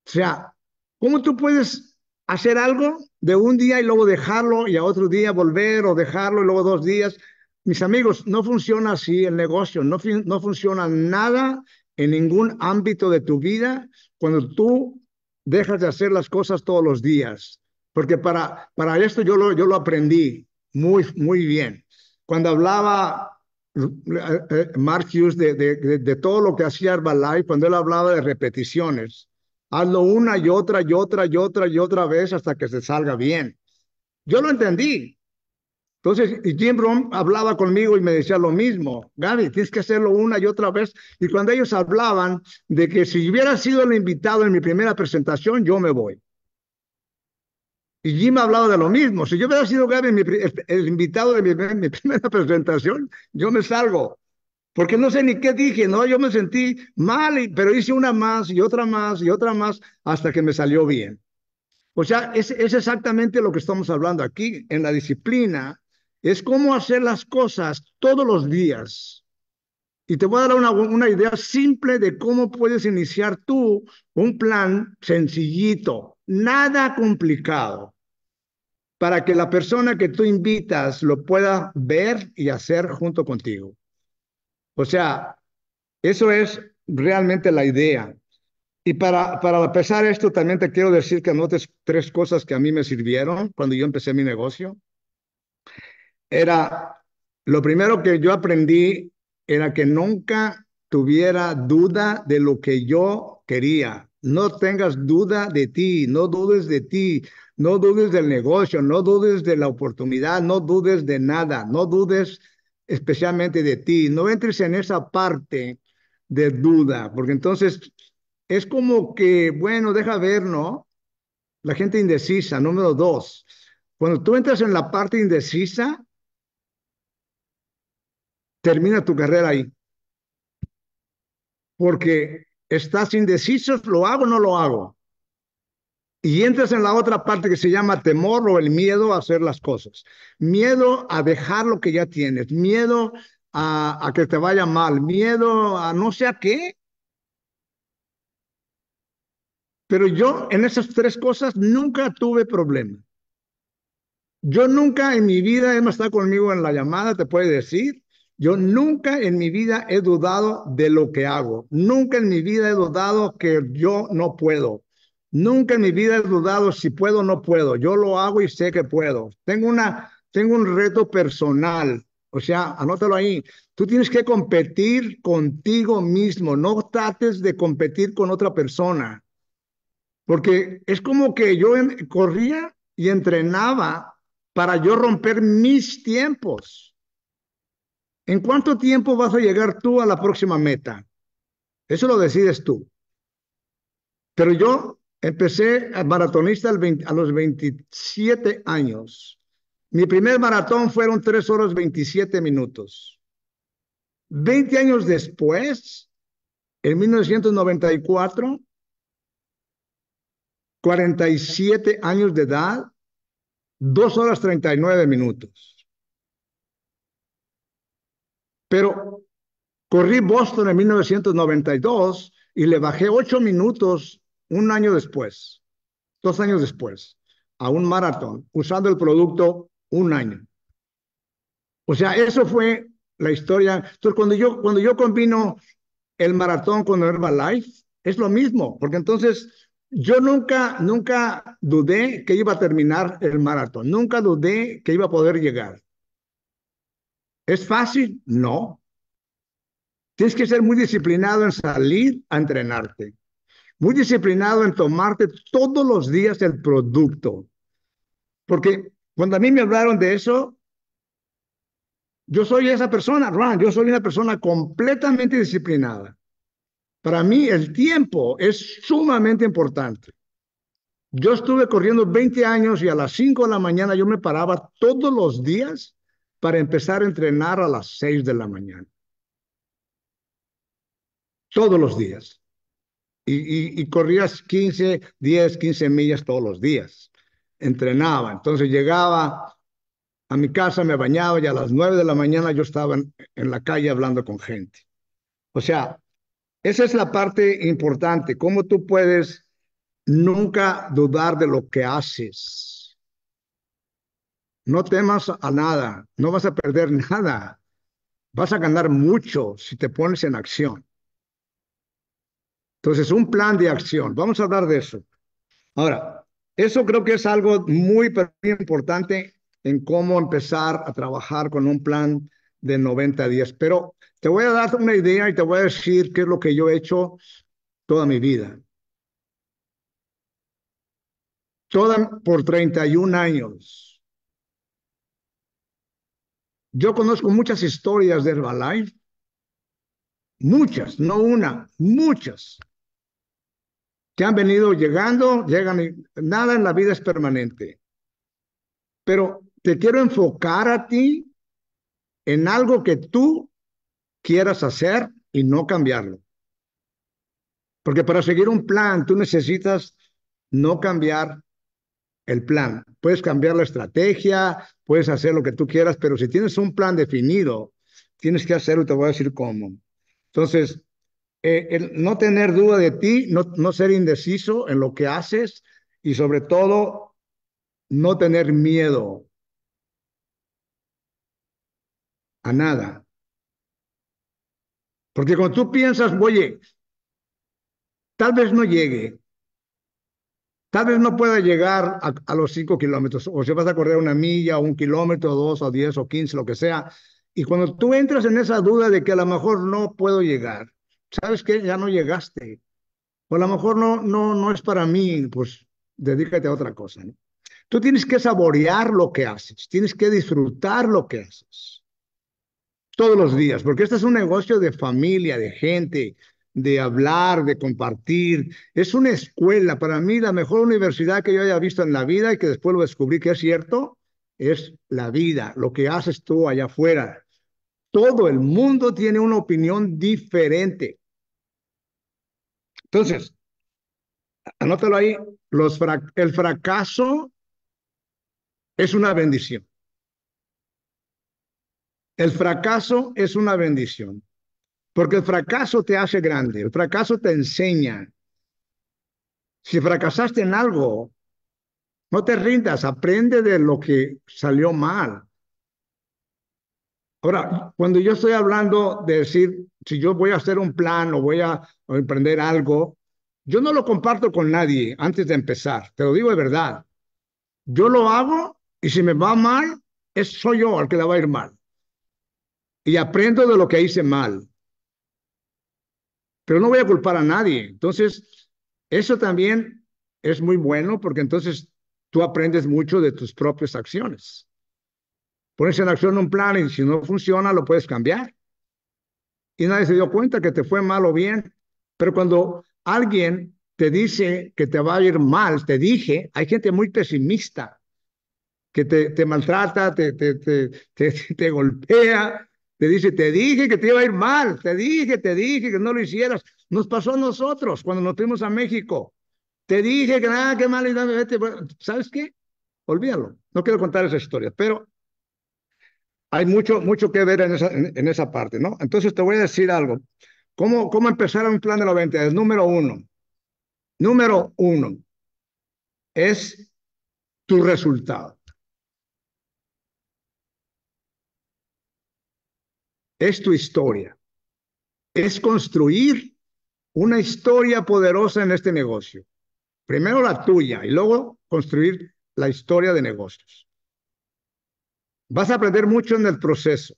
O sea, ¿cómo tú puedes hacer algo de un día y luego dejarlo y a otro día volver o dejarlo y luego dos días? Mis amigos, no funciona así el negocio, no, funciona nada en ningún ámbito de tu vida cuando tú dejas de hacer las cosas todos los días. Porque para, para esto yo lo, yo lo aprendí muy, muy bien. Cuando hablaba eh, eh, Mark Hughes de, de, de, todo lo que hacía Herbalife, cuando él hablaba de repeticiones, hazlo una y otra y otra y otra y otra vez hasta que se salga bien. Yo lo entendí, entonces, Jim Brown hablaba conmigo y me decía lo mismo, Gaby, tienes que hacerlo una y otra vez. Y cuando ellos hablaban de que si hubiera sido el invitado en mi primera presentación, yo me voy. Y Jim hablaba de lo mismo. Si yo hubiera sido Gaby el, invitado de mi, primera presentación, yo me salgo. Porque no sé ni qué dije, ¿no? Yo me sentí mal, pero hice una más y otra más y otra más hasta que me salió bien. O sea, es, es exactamente lo que estamos hablando aquí. En la disciplina es cómo hacer las cosas todos los días. Y te voy a dar una, idea simple de cómo puedes iniciar tú un plan sencillito, nada complicado, para que la persona que tú invitas lo pueda ver y hacer junto contigo. O sea, eso es realmente la idea. Y para, para empezar esto, también te quiero decir que anotes tres cosas que a mí me sirvieron cuando yo empecé mi negocio era, lo primero que yo aprendí era que nunca tuviera duda de lo que yo quería. No tengas duda de ti, no dudes de ti, no dudes del negocio, no dudes de la oportunidad, no dudes de nada, no dudes especialmente de ti. No entres en esa parte de duda, porque entonces es como que, bueno, deja ver, ¿no? La gente indecisa, número dos. Cuando tú entras en la parte indecisa, termina tu carrera ahí. Porque estás indeciso, lo hago o no lo hago. Y entras en la otra parte que se llama temor o el miedo a hacer las cosas. Miedo a dejar lo que ya tienes, miedo a, que te vaya mal, miedo a no sé a qué. Pero yo en esas tres cosas nunca tuve problema. Yo nunca en mi vida, Emma está conmigo en la llamada, te puede decir, yo nunca en mi vida he dudado de lo que hago. Nunca en mi vida he dudado que yo no puedo. Nunca en mi vida he dudado si puedo o no puedo. Yo lo hago y sé que puedo. Tengo, una, tengo un reto personal. O sea, anótalo ahí. Tú tienes que competir contigo mismo. No trates de competir con otra persona. Porque es como que yo em, corría y entrenaba para yo romper mis tiempos ¿En cuánto tiempo vas a llegar tú a la próxima meta? Eso lo decides tú. Pero yo empecé maratonista a los 27 años. Mi primer maratón fueron 3 horas 27 minutos. 20 años después, en 1994, 47 años de edad, 2 horas 39 minutos. Pero corrí Boston en 1992 y le bajé ocho minutos un año después, dos años después, a un maratón, usando el producto un año. O sea, eso fue la historia. Entonces, cuando yo, cuando yo combino el maratón con Herbalife, es lo mismo, porque entonces yo nunca, nunca dudé que iba a terminar el maratón, nunca dudé que iba a poder llegar. ¿Es fácil? No. Tienes que ser muy disciplinado en salir a entrenarte, muy disciplinado en tomarte todos los días el producto. Porque cuando a mí me hablaron de eso, yo soy esa persona, Juan, yo soy una persona completamente disciplinada. Para mí el tiempo es sumamente importante. Yo estuve corriendo 20 años y a las 5 de la mañana yo me paraba todos los días para empezar a entrenar a las 6 de la mañana. Todos los días. Y, corrías 15, 10, 15 millas todos los días. Entrenaba. Entonces llegaba a mi casa, me bañaba y a las 9 de la mañana yo estaba en, en la calle hablando con gente. O sea, esa es la parte importante, cómo tú puedes nunca dudar de lo que haces no temas a nada, no vas a perder nada. Vas a ganar mucho si te pones en acción. Entonces, un plan de acción. Vamos a hablar de eso. Ahora, eso creo que es algo muy, importante en cómo empezar a trabajar con un plan de 90 días. Pero te voy a dar una idea y te voy a decir qué es lo que yo he hecho toda mi vida. Toda por 31 años. Yo conozco muchas historias de Herbalife, muchas, no una, muchas, que han venido llegando, llegan, y, nada en la vida es permanente. Pero te quiero enfocar a ti en algo que tú quieras hacer y no cambiarlo. Porque para seguir un plan, tú necesitas no cambiar el plan. Puedes cambiar la estrategia, puedes hacer lo que tú quieras, pero si tienes un plan definido, tienes que hacerlo y te voy a decir cómo. Entonces, eh, no tener duda de ti, no, no ser indeciso en lo que haces y sobre todo, no tener miedo a nada. Porque cuando tú piensas, oye, tal vez no llegue, Tal vez no pueda llegar a, los 5 kilómetros, o si vas a correr una milla, o un kilómetro, o dos, o diez, o quince, lo que sea. Y cuando tú entras en esa duda de que a lo mejor no puedo llegar, sabes que ya no llegaste, o a lo mejor no, no, es para mí, pues dedícate a otra cosa. Tú tienes que saborear lo que haces, tienes que disfrutar lo que haces todos los días, porque este es un negocio de familia, de gente, de hablar, de compartir. Es una escuela, para mí la mejor universidad que yo haya visto en la vida y que después lo descubrí que es cierto, es la vida, lo que haces tú allá afuera. Todo el mundo tiene una opinión diferente. Entonces, anótalo ahí, los el fracaso es una bendición. El fracaso es una bendición. Porque el fracaso te hace grande, el fracaso te enseña. Si fracasaste en algo, no te rindas, aprende de lo que salió mal. Ahora, cuando yo estoy hablando de decir, si yo voy a hacer un plan o voy a emprender algo, yo no lo comparto con nadie antes de empezar, te lo digo de verdad. Yo lo hago y si me va mal, es soy yo el que la va a ir mal. Y aprendo de lo que hice mal. Pero no voy a culpar a nadie. Entonces, eso también es muy bueno porque entonces tú aprendes mucho de tus propias acciones. Pones en acción un plan y si no funciona, lo puedes cambiar. Y nadie se dio cuenta que te fue mal o bien. Pero cuando alguien te dice que te va a ir mal, te dije, hay gente muy pesimista que te, maltrata, te, te, te golpea, te dice, te dije que te iba a ir mal, te dije, te dije que no lo hicieras. Nos pasó a nosotros cuando nos fuimos a México. Te dije que nada, qué mal, ¿sabes qué? Olvídalo. No quiero contar esa historia, pero hay mucho, mucho que ver en esa, en, esa parte, ¿no? Entonces te voy a decir algo. ¿Cómo, cómo empezar un plan de la venta? número uno. Número uno es tu resultado. es tu historia. Es construir una historia poderosa en este negocio. Primero la tuya y luego construir la historia de negocios. Vas a aprender mucho en el proceso.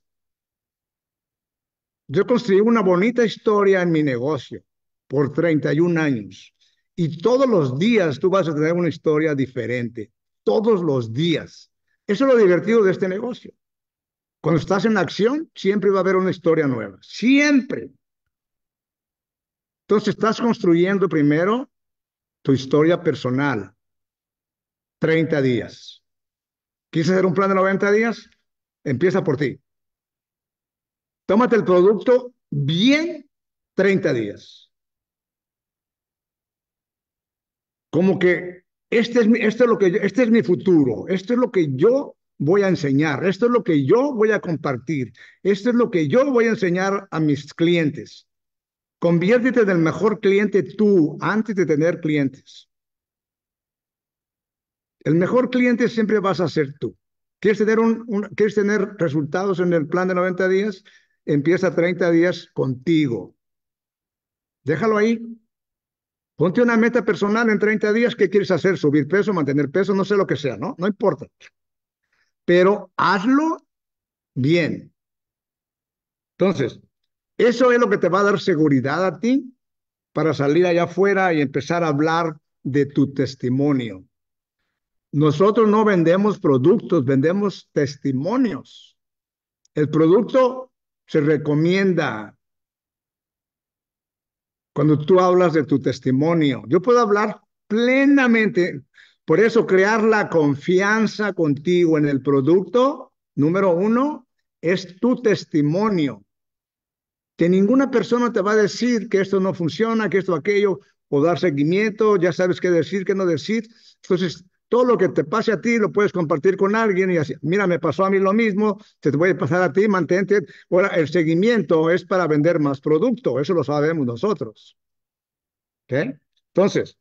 Yo construí una bonita historia en mi negocio por 31 años y todos los días tú vas a tener una historia diferente. Todos los días. Eso es lo divertido de este negocio. Cuando estás en acción, siempre va a haber una historia nueva. Siempre. Entonces estás construyendo primero tu historia personal. 30 días. ¿Quieres hacer un plan de 90 días? Empieza por ti. Tómate el producto bien 30 días. Como que este es, mi, es lo que este es mi futuro, esto es lo que yo voy a enseñar, esto es lo que yo voy a compartir, esto es lo que yo voy a enseñar a mis clientes. Conviértete del mejor cliente tú antes de tener clientes. El mejor cliente siempre vas a ser tú. ¿Quieres tener, un, ¿Quieres tener resultados en el plan de 90 días? Empieza 30 días contigo. Déjalo ahí. Ponte una meta personal en 30 días. ¿Qué quieres hacer? ¿Subir peso? ¿Mantener peso? No sé lo que sea, ¿no? No importa pero hazlo bien. Entonces, eso es lo que te va a dar seguridad a ti para salir allá afuera y empezar a hablar de tu testimonio. Nosotros no vendemos productos, vendemos testimonios. El producto se recomienda cuando tú hablas de tu testimonio. Yo puedo hablar plenamente por eso crear la confianza contigo en el producto, número uno, es tu testimonio. Que ninguna persona te va a decir que esto no funciona, que esto aquello, o dar seguimiento, ya sabes qué decir, qué no decir. Entonces, todo lo que te pase a ti lo puedes compartir con alguien y así, mira, me pasó a mí lo mismo, te voy a pasar a ti, mantente. Ahora, el seguimiento es para vender más producto, eso lo sabemos nosotros. ¿Okay? Entonces,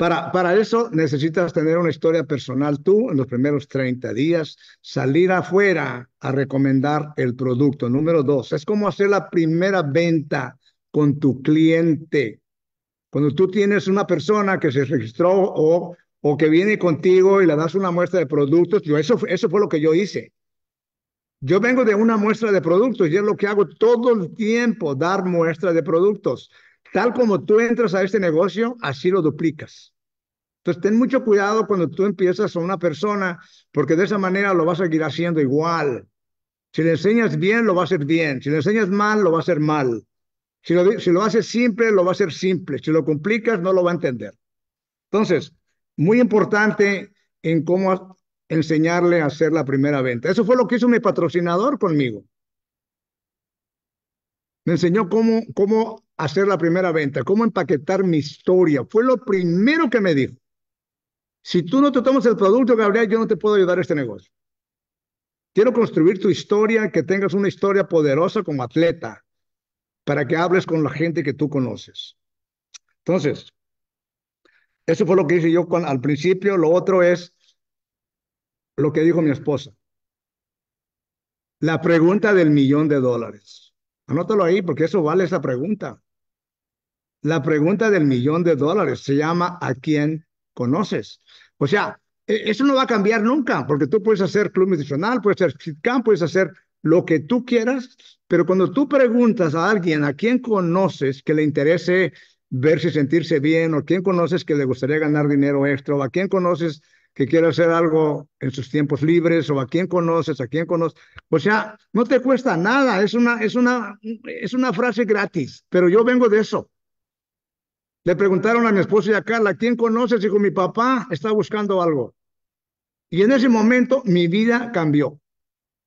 para, eso necesitas tener una historia personal tú en los primeros 30 días, salir afuera a recomendar el producto. Número dos, es como hacer la primera venta con tu cliente. Cuando tú tienes una persona que se registró o, o que viene contigo y le das una muestra de productos, yo, eso, eso fue lo que yo hice. Yo vengo de una muestra de productos y es lo que hago todo el tiempo, dar muestras de productos. Tal como tú entras a este negocio, así lo duplicas. Entonces, ten mucho cuidado cuando tú empiezas a una persona, porque de esa manera lo vas a seguir haciendo igual. Si le enseñas bien, lo va a hacer bien. Si le enseñas mal, lo va a hacer mal. Si lo, si lo haces simple, lo va a hacer simple. Si lo complicas, no lo va a entender. Entonces, muy importante en cómo enseñarle a hacer la primera venta. Eso fue lo que hizo mi patrocinador conmigo. Me enseñó cómo, cómo hacer la primera venta, cómo empaquetar mi historia. Fue lo primero que me dijo. Si tú no te tomas el producto, Gabriel, yo no te puedo ayudar a este negocio. Quiero construir tu historia, que tengas una historia poderosa como atleta, para que hables con la gente que tú conoces. Entonces, eso fue lo que hice yo al principio. Lo otro es lo que dijo mi esposa. La pregunta del millón de dólares. Anótalo ahí porque eso vale esa pregunta. La pregunta del millón de dólares se llama ¿a quién conoces? O sea, e, eso no va a cambiar nunca porque tú puedes hacer club medicinal, puedes hacer camp, puedes hacer lo que tú quieras, pero cuando tú preguntas a alguien a quién conoces que le interese verse, sentirse bien, o quién conoces que le gustaría ganar dinero extra, o a quién conoces que quiere hacer algo en sus tiempos libres o a quién conoces, a quién conoces. O sea, no te cuesta nada, es una, es una, es una frase gratis, pero yo vengo de eso. Le preguntaron a mi esposa y a Carla, ¿quién conoces? Dijo, mi papá está buscando algo. Y en ese momento mi vida cambió.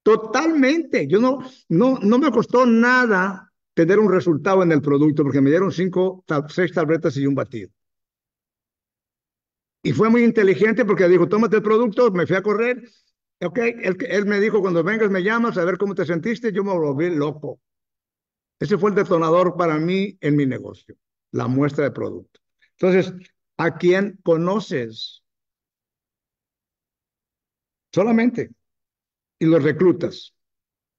Totalmente. Yo no, no, no me costó nada tener un resultado en el producto porque me dieron cinco, seis tabletas y un batido. Y fue muy inteligente porque dijo, tómate el producto, me fui a correr. Ok, él, él me dijo, cuando vengas me llamas a ver cómo te sentiste, yo me volví loco. Ese fue el detonador para mí en mi negocio, la muestra de producto. Entonces, ¿a quién conoces? Solamente. Y los reclutas.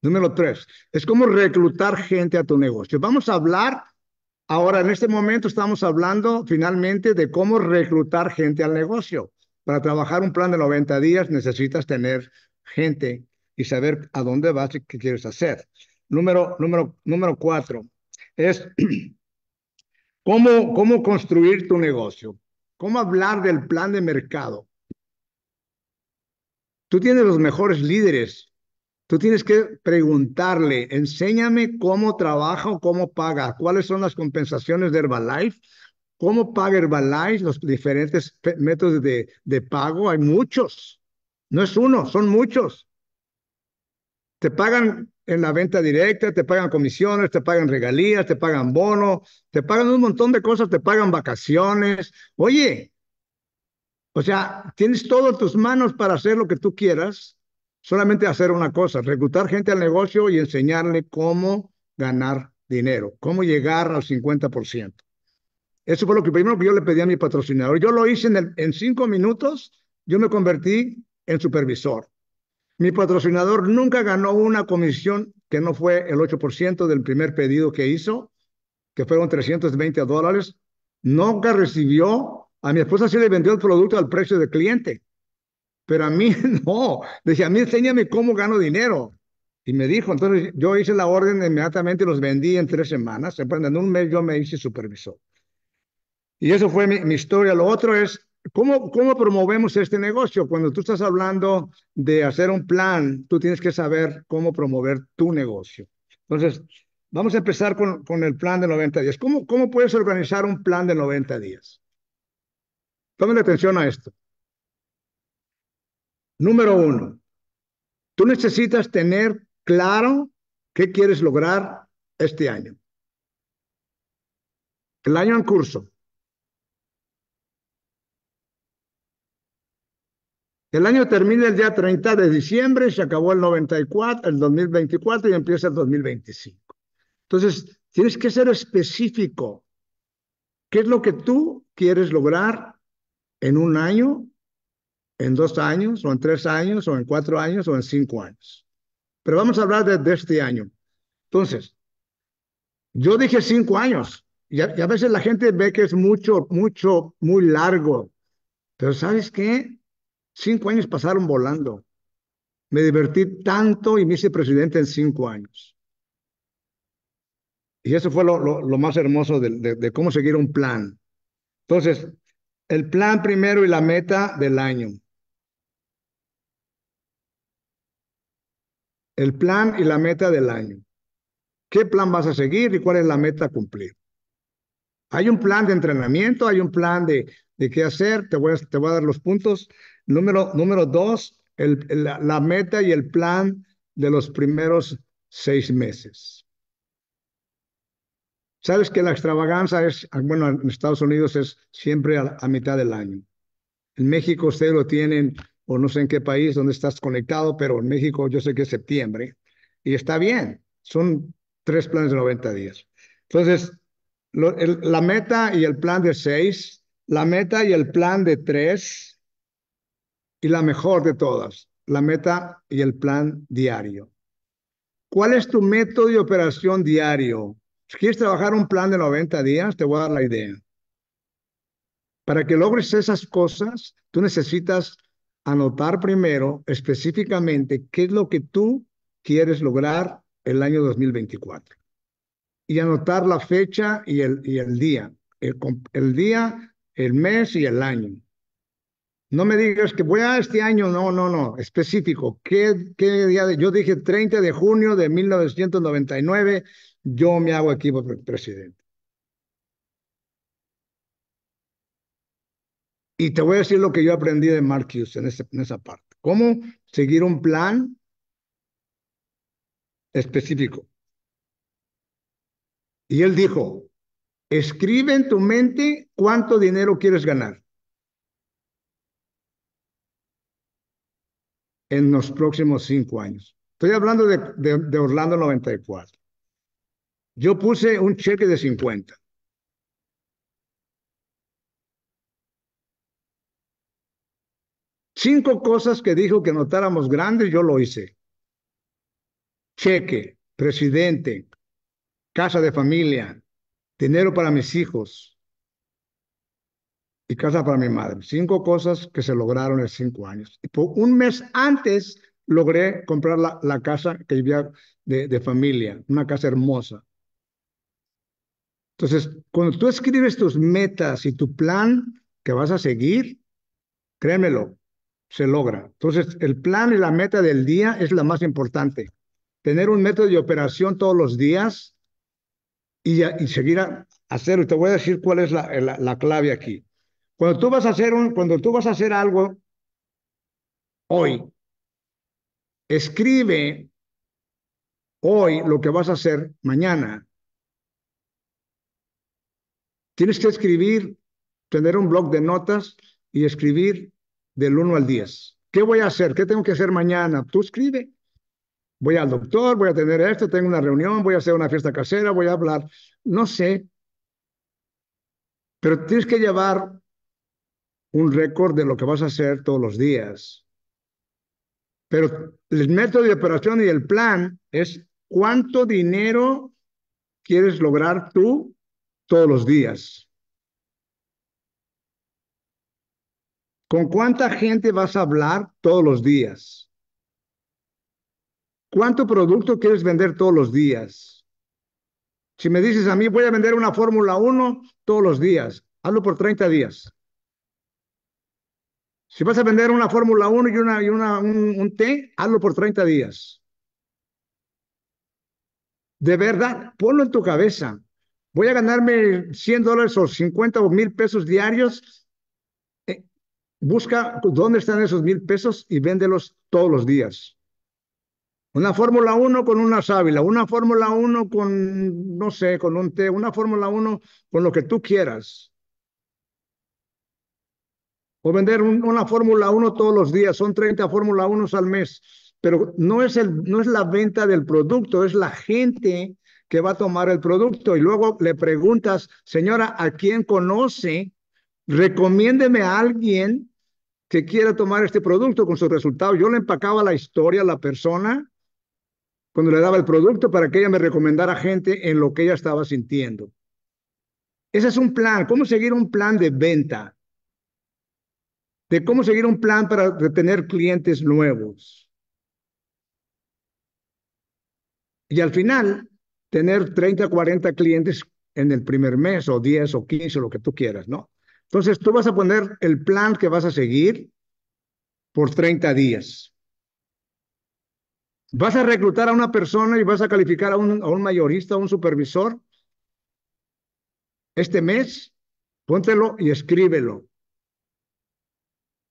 Número tres, es como reclutar gente a tu negocio. Vamos a hablar Ahora, en este momento estamos hablando finalmente de cómo reclutar gente al negocio. Para trabajar un plan de 90 días necesitas tener gente y saber a dónde vas y qué quieres hacer. Número, número, número cuatro es cómo, cómo construir tu negocio, cómo hablar del plan de mercado. Tú tienes los mejores líderes Tú tienes que preguntarle, enséñame cómo trabaja o cómo paga, cuáles son las compensaciones de Herbalife, cómo paga Herbalife, los diferentes métodos de, pago, hay muchos. No es uno, son muchos. Te pagan en la venta directa, te pagan comisiones, te pagan regalías, te pagan bono, te pagan un montón de cosas, te pagan vacaciones. Oye, o sea, tienes todas tus manos para hacer lo que tú quieras solamente hacer una cosa, reclutar gente al negocio y enseñarle cómo ganar dinero, cómo llegar al 50%. Eso fue lo que primero que yo le pedí a mi patrocinador. Yo lo hice en, en cinco minutos, yo me convertí en supervisor. Mi patrocinador nunca ganó una comisión que no fue el 8% del primer pedido que hizo, que fueron 320 dólares. Nunca recibió, a mi esposa sí le vendió el producto al precio del cliente. Pero a mí no. Decía, a mí enséñame cómo gano dinero. Y me dijo, entonces yo hice la orden inmediatamente los vendí en tres semanas. En un mes yo me hice supervisor. Y eso fue mi, historia. Lo otro es, ¿cómo, ¿cómo promovemos este negocio? Cuando tú estás hablando de hacer un plan, tú tienes que saber cómo promover tu negocio. Entonces, vamos a empezar con, con el plan de 90 días. ¿Cómo, ¿Cómo puedes organizar un plan de 90 días? Tomen atención a esto. Número uno, tú necesitas tener claro qué quieres lograr este año. El año en curso. El año termina el día 30 de diciembre, se acabó el 94, el 2024 y empieza el 2025. Entonces, tienes que ser específico. ¿Qué es lo que tú quieres lograr en un año en dos años, o en tres años, o en cuatro años, o en cinco años. Pero vamos a hablar de, este año. Entonces, yo dije cinco años, y a, veces la gente ve que es mucho, mucho, muy largo. Pero ¿sabes qué? Cinco años pasaron volando. Me divertí tanto y me hice presidente en cinco años. Y eso fue lo, más hermoso de cómo seguir un plan. Entonces, el plan primero y la meta del año. el plan y la meta del año. ¿Qué plan vas a seguir y cuál es la meta a cumplir? Hay un plan de entrenamiento, hay un plan de, de qué hacer, te voy, a, te voy a dar los puntos. Número, número dos, el, la, meta y el plan de los primeros seis meses. Sabes que la extravaganza es, bueno, en Estados Unidos es siempre a, a mitad del año. En México ustedes lo tienen o no sé en qué país dónde estás conectado, pero en México yo sé que es septiembre y está bien, son tres planes de 90 días. Entonces, la meta y el plan de seis, la meta y el plan de tres y la mejor de todas, la meta y el plan diario. ¿Cuál es tu método de operación diario? Si quieres trabajar un plan de 90 días, te voy a dar la idea. Para que logres esas cosas, tú necesitas anotar primero específicamente qué es lo que tú quieres lograr el año 2024. Y anotar la fecha y el, y el día, el, el día, el mes y el año. No me digas que voy a este año, no, no, no, específico. ¿Qué, qué día de, yo dije 30 de junio de 1999, yo me hago aquí presidente. Y te voy a decir lo que yo aprendí de Mark Hughes en, esa parte. Cómo seguir un plan específico. Y él dijo, escribe en tu mente cuánto dinero quieres ganar en los próximos cinco años. Estoy hablando de, de Orlando 94. Yo puse un cheque de 50. Cinco cosas que dijo que notáramos grandes, yo lo hice. Cheque, presidente, casa de familia, dinero para mis hijos y casa para mi madre. Cinco cosas que se lograron en cinco años. Y un mes antes logré comprar la, casa que vivía de, de familia, una casa hermosa. Entonces, cuando tú escribes tus metas y tu plan que vas a seguir, créemelo, se logra. Entonces, el plan y la meta del día es la más importante. Tener un método de operación todos los días y, seguir a hacer. te voy a decir cuál es la, clave aquí. Cuando tú vas a hacer un, cuando tú vas a hacer algo hoy, escribe hoy lo que vas a hacer mañana. Tienes que escribir, tener un blog de notas y escribir del 1 al 10. ¿Qué voy a hacer? ¿Qué tengo que hacer mañana? Tú escribe. Voy al doctor, voy a tener esto, tengo una reunión, voy a hacer una fiesta casera, voy a hablar. No sé. Pero tienes que llevar un récord de lo que vas a hacer todos los días. Pero el método de operación y el plan es cuánto dinero quieres lograr tú todos los días. ¿Con cuánta gente vas a hablar todos los días? ¿Cuánto producto quieres vender todos los días? Si me dices a mí, voy a vender una Fórmula 1 todos los días, hazlo por 30 días. Si vas a vender una Fórmula 1 y, una, y una, un, un té, hazlo por 30 días. De verdad, ponlo en tu cabeza. Voy a ganarme 100 dólares o 50 o mil pesos diarios busca dónde están esos mil pesos y véndelos todos los días. Una Fórmula 1 con una sábila, una Fórmula 1 con, no sé, con un té, una Fórmula 1 con lo que tú quieras. O vender una Fórmula 1 todos los días, son 30 Fórmula 1 al mes. Pero no es, el, no es la venta del producto, es la gente que va a tomar el producto. Y luego le preguntas, señora, ¿a quién conoce? Recomiéndeme a alguien que quiera tomar este producto con sus resultados. Yo le empacaba la historia a la persona cuando le daba el producto para que ella me recomendara gente en lo que ella estaba sintiendo. Ese es un plan. ¿Cómo seguir un plan de venta? De cómo seguir un plan para retener clientes nuevos. Y al final, tener 30, 40 clientes en el primer mes o 10 o 15, lo que tú quieras, ¿no? Entonces, tú vas a poner el plan que vas a seguir por 30 días. Vas a reclutar a una persona y vas a calificar a un, mayorista, a un supervisor. Este mes, póntelo y escríbelo.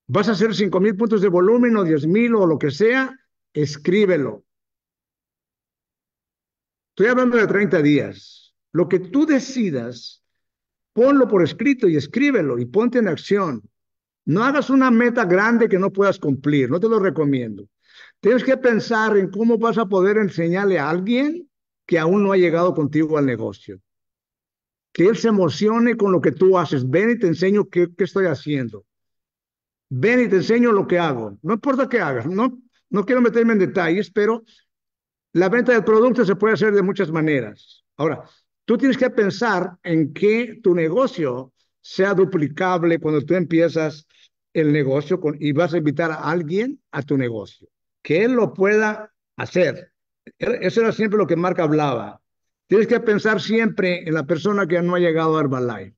Vas a hacer 5.000 mil puntos de volumen o 10.000 mil o lo que sea, escríbelo. Estoy hablando de 30 días. Lo que tú decidas ponlo por escrito y escríbelo y ponte en acción. No hagas una meta grande que no puedas cumplir, no te lo recomiendo. Tienes que pensar en cómo vas a poder enseñarle a alguien que aún no ha llegado contigo al negocio. Que él se emocione con lo que tú haces. Ven y te enseño qué, estoy haciendo. Ven y te enseño lo que hago. No importa qué hagas. No, no quiero meterme en detalles, pero la venta del producto se puede hacer de muchas maneras. Ahora, Tú tienes que pensar en que tu negocio sea duplicable cuando tú empiezas el negocio y vas a invitar a alguien a tu negocio, que él lo pueda hacer. E, eso era siempre lo que Mark hablaba. Tienes que pensar siempre en la persona que no ha llegado a Herbalife.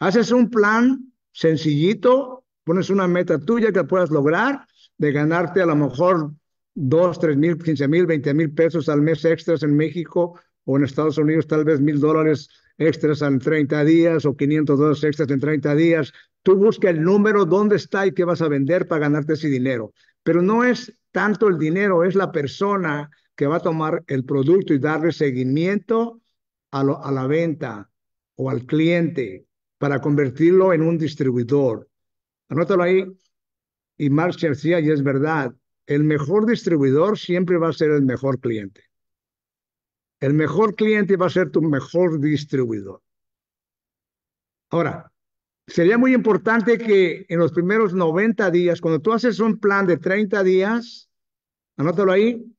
Haces un plan sencillito, pones una meta tuya que puedas lograr de ganarte a lo mejor 2, 3 mil, 15 mil, 20 mil pesos al mes extras en México o en Estados Unidos tal vez mil dólares extras en 30 días o 500 dólares extras en 30 días. Tú busca el número, dónde está y qué vas a vender para ganarte ese dinero. Pero no es tanto el dinero, es la persona que va a tomar el producto y darle seguimiento a, a la venta o al cliente para convertirlo en un distribuidor. Anótalo ahí. Y Marx decía, y es verdad, el mejor distribuidor siempre va a ser el mejor cliente. El mejor cliente va a ser tu mejor distribuidor. Ahora, sería muy importante que en los primeros 90 días, cuando tú haces un plan de 30 días, anótalo ahí,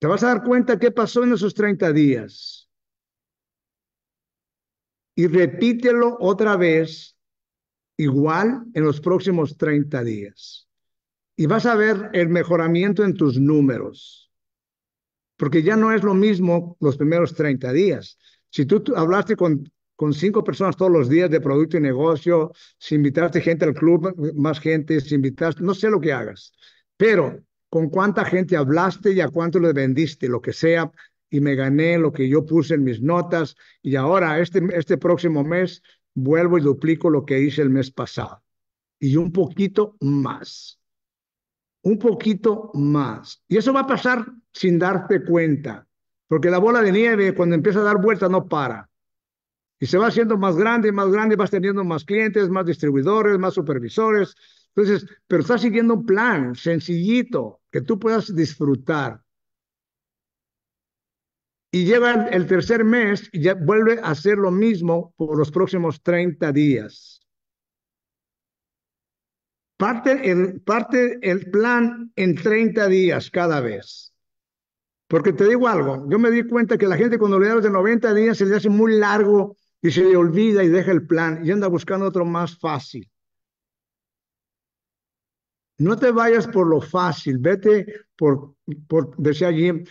te vas a dar cuenta qué pasó en esos 30 días. Y repítelo otra vez, igual en los próximos 30 días. Y vas a ver el mejoramiento en tus números porque ya no es lo mismo los primeros 30 días. Si tú hablaste con, con cinco personas todos los días de producto y negocio, si invitaste gente al club, más gente, si invitaste, no sé lo que hagas, pero con cuánta gente hablaste y a cuánto le vendiste, lo que sea, y me gané lo que yo puse en mis notas, y ahora este, este próximo mes vuelvo y duplico lo que hice el mes pasado, y un poquito más un poquito más. Y eso va a pasar sin darte cuenta, porque la bola de nieve cuando empieza a dar vuelta no para. Y se va haciendo más grande, más grande, vas teniendo más clientes, más distribuidores, más supervisores. Entonces, pero estás siguiendo un plan sencillito que tú puedas disfrutar. Y llega el tercer mes y ya vuelve a hacer lo mismo por los próximos 30 días. Parte el, parte el plan en 30 días cada vez. Porque te digo algo, yo me di cuenta que la gente cuando le da de 90 días se le hace muy largo y se le olvida y deja el plan y anda buscando otro más fácil. No te vayas por lo fácil, vete por, por decía Jim,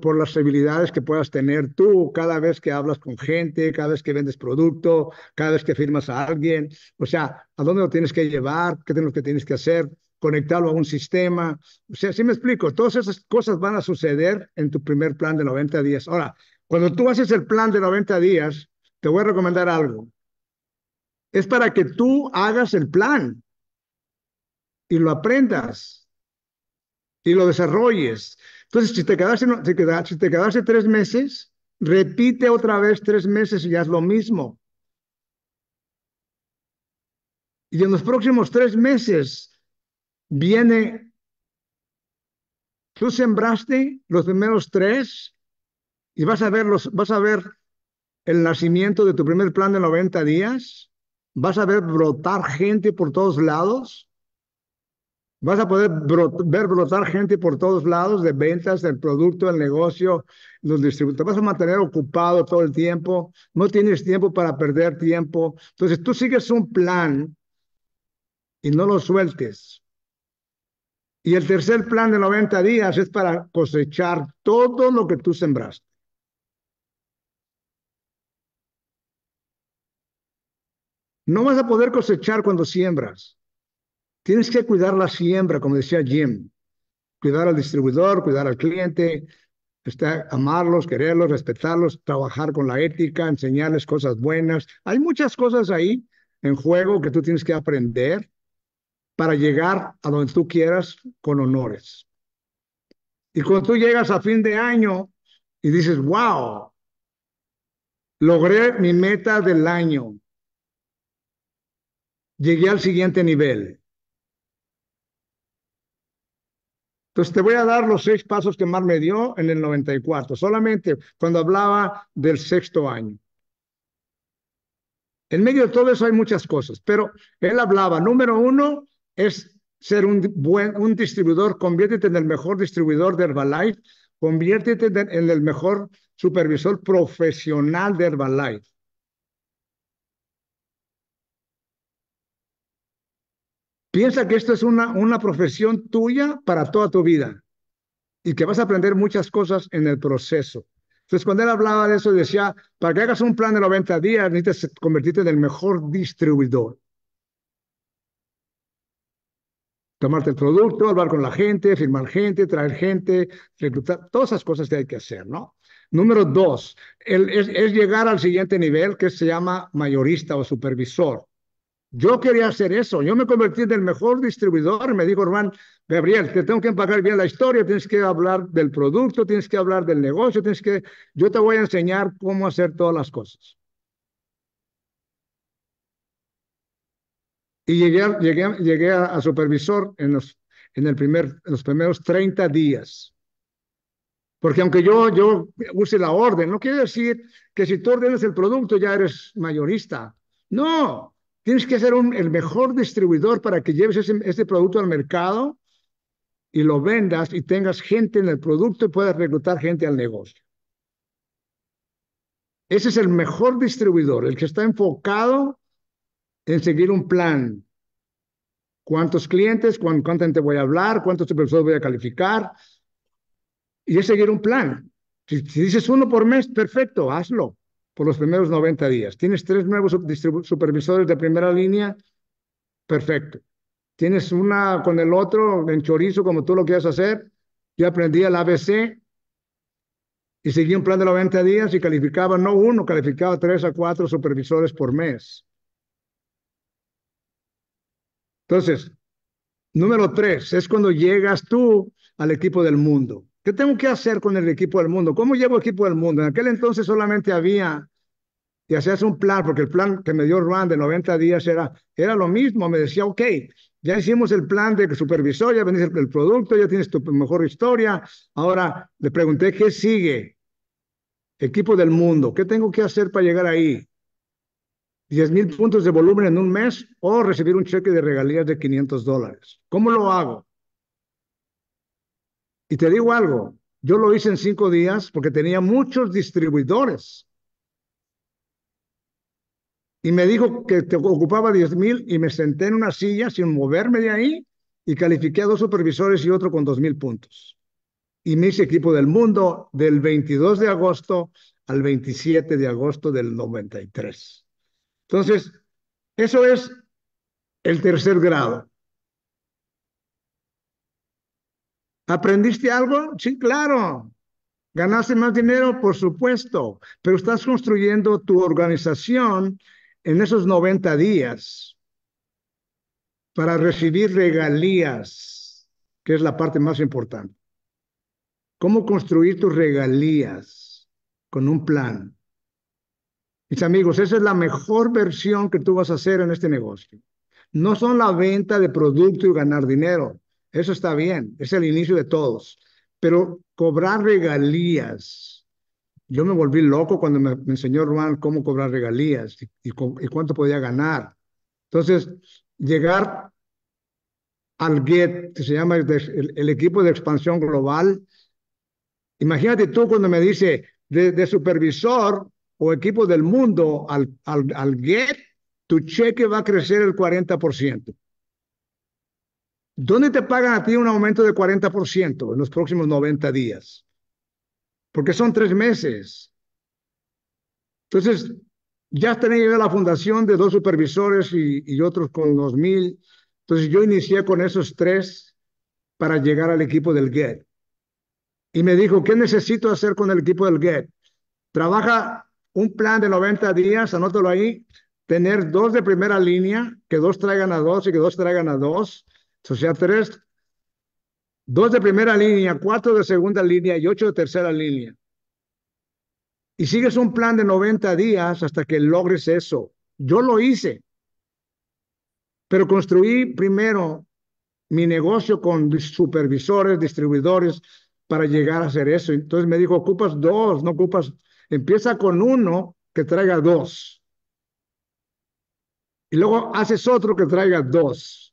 por, las habilidades que puedas tener tú cada vez que hablas con gente, cada vez que vendes producto, cada vez que firmas a alguien. O sea, ¿a dónde lo tienes que llevar? ¿Qué es lo que tienes que hacer? Conectarlo a un sistema. O sea, sí me explico, todas esas cosas van a suceder en tu primer plan de 90 días. Ahora, cuando tú haces el plan de 90 días, te voy a recomendar algo. Es para que tú hagas el plan y lo aprendas y lo desarrolles. Entonces, si te quedaste, si te tres meses, repite otra vez tres meses y haz lo mismo. Y en los próximos tres meses viene, tú sembraste los primeros tres y vas a ver, vas a ver el nacimiento de tu primer plan de 90 días, vas a ver brotar gente por todos lados, Vas a poder ver brotar gente por todos lados, de ventas, del producto, del negocio, los distribuidores. Vas a mantener ocupado todo el tiempo. No tienes tiempo para perder tiempo. Entonces tú sigues un plan y no lo sueltes. Y el tercer plan de 90 días es para cosechar todo lo que tú sembraste. No vas a poder cosechar cuando siembras. Tienes que cuidar la siembra, como decía Jim, cuidar al distribuidor, cuidar al cliente, está, amarlos, quererlos, respetarlos, trabajar con la ética, enseñarles cosas buenas. Hay muchas cosas ahí en juego que tú tienes que aprender para llegar a donde tú quieras con honores. Y cuando tú llegas a fin de año y dices, wow, logré mi meta del año, llegué al siguiente nivel. te voy a dar los seis pasos que Mar me dio en el 94, solamente cuando hablaba del sexto año. En medio de todo eso hay muchas cosas, pero él hablaba, número uno es ser un buen un distribuidor, conviértete en el mejor distribuidor de Herbalife, conviértete en el mejor supervisor profesional de Herbalife. Piensa que esto es una, una profesión tuya para toda tu vida y que vas a aprender muchas cosas en el proceso. Entonces, cuando él hablaba de eso, decía, para que hagas un plan de 90 días, necesitas convertirte en el mejor distribuidor. Tomarte el producto, hablar con la gente, firmar gente, traer gente, reclutar, todas esas cosas que hay que hacer, ¿no? Número dos, es llegar al siguiente nivel que se llama mayorista o supervisor. Yo quería hacer eso. Yo me convertí en el mejor distribuidor. Me dijo Ormán Gabriel, te tengo que empacar bien la historia, tienes que hablar del producto, tienes que hablar del negocio, tienes que... Yo te voy a enseñar cómo hacer todas las cosas. Y llegué, llegué, a, supervisor en los, en, el primer, los primeros 30 días. Porque aunque yo, yo use la orden, no quiere decir que si tú ordenas el producto ya eres mayorista. No, Tienes que ser el mejor distribuidor para que lleves ese, producto al mercado y lo vendas y tengas gente en el producto y puedas reclutar gente al negocio. Ese es el mejor distribuidor, el que está enfocado en seguir un plan. ¿Cuántos clientes? ¿Cuánta gente voy a hablar? ¿Cuántos personas voy a calificar? Y es seguir un plan. si dices uno por mes, perfecto, hazlo por los primeros 90 días. Tienes tres nuevos supervisores de primera línea, perfecto. Tienes una con el otro, en chorizo, como tú lo quieras hacer. Yo aprendí el ABC y seguí un plan de 90 días y calificaba no uno, calificaba tres a cuatro supervisores por mes. Entonces, número tres, es cuando llegas tú al equipo del mundo. ¿Qué tengo que hacer con el equipo del mundo? ¿Cómo llevo equipo del mundo? En aquel entonces solamente había, y hacías un plan, porque el plan que me dio Juan de 90 días era, era lo mismo. Me decía, ok, ya hicimos el plan de supervisor, ya vendiste el producto, ya tienes tu mejor historia. Ahora le pregunté, ¿qué sigue? Equipo del mundo, ¿qué tengo que hacer para llegar ahí? 10 mil puntos de volumen en un mes o recibir un cheque de regalías de 500 dólares. ¿Cómo lo hago? Y te digo algo, yo lo hice en cinco días porque tenía muchos distribuidores. Y me dijo que te ocupaba 10 mil y me senté en una silla sin moverme de ahí y califiqué a dos supervisores y otro con 2 mil puntos. Y me hice equipo del mundo del 22 de agosto al 27 de agosto del 93. Entonces, eso es el tercer grado. ¿Aprendiste algo? Sí, claro. ¿Ganaste más dinero? Por supuesto. Pero estás construyendo tu organización en esos 90 días para recibir regalías, que es la parte más importante. ¿Cómo construir tus regalías con un plan? Mis amigos, esa es la mejor versión que tú vas a hacer en este negocio. No son la venta de producto y ganar dinero. Eso está bien, es el inicio de todos. Pero cobrar regalías. Yo me volví loco cuando me, enseñó Juan cómo cobrar regalías y, cuánto podía ganar. Entonces, llegar al GET, que se llama el, equipo de expansión global. Imagínate tú cuando me dice de, supervisor o equipo del mundo al, al, al, GET, tu cheque va a crecer el 40%. ¿Dónde te pagan a ti un aumento de 40% en los próximos 90 días? Porque son tres meses. Entonces, ya tenía la fundación de dos supervisores y, otros con los mil. Entonces, yo inicié con esos tres para llegar al equipo del GET. Y me dijo, ¿qué necesito hacer con el equipo del GET? Trabaja un plan de 90 días, anótalo ahí, tener dos de primera línea, que dos traigan a dos y que dos traigan a dos, sea tres, Dos de primera línea, cuatro de segunda línea y ocho de tercera línea. Y sigues un plan de 90 días hasta que logres eso. Yo lo hice, pero construí primero mi negocio con supervisores, distribuidores, para llegar a hacer eso. Entonces me dijo, ocupas dos, no ocupas, empieza con uno que traiga dos. Y luego haces otro que traiga dos.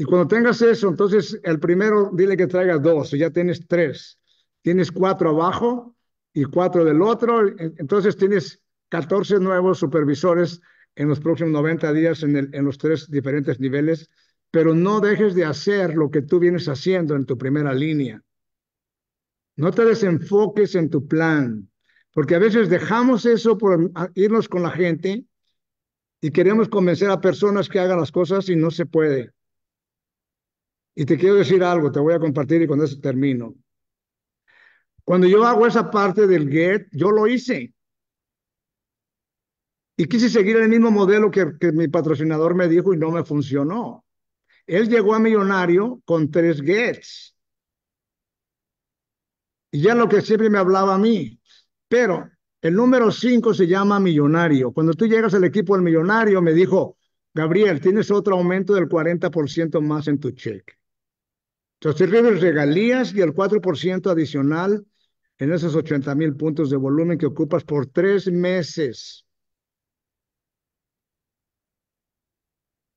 Y cuando tengas eso, entonces el primero dile que traiga dos, ya tienes tres. Tienes cuatro abajo y cuatro del otro. E, entonces tienes 14 nuevos supervisores en los próximos 90 días en, en los tres diferentes niveles, pero no dejes de hacer lo que tú vienes haciendo en tu primera línea. No te desenfoques en tu plan, porque a veces dejamos eso por irnos con la gente y queremos convencer a personas que hagan las cosas y no se puede. Y te quiero decir algo, te voy a compartir y con eso termino. Cuando yo hago esa parte del get, yo lo hice. Y quise seguir el mismo modelo que, mi patrocinador me dijo y no me funcionó. Él llegó a millonario con tres gets. Y ya lo que siempre me hablaba a mí. Pero el número cinco se llama millonario. Cuando tú llegas al equipo del millonario, me dijo, Gabriel, tienes otro aumento del 40% más en tu cheque. Entonces Rivers regalías y el 4% adicional en esos 80 mil puntos de volumen que ocupas por tres meses.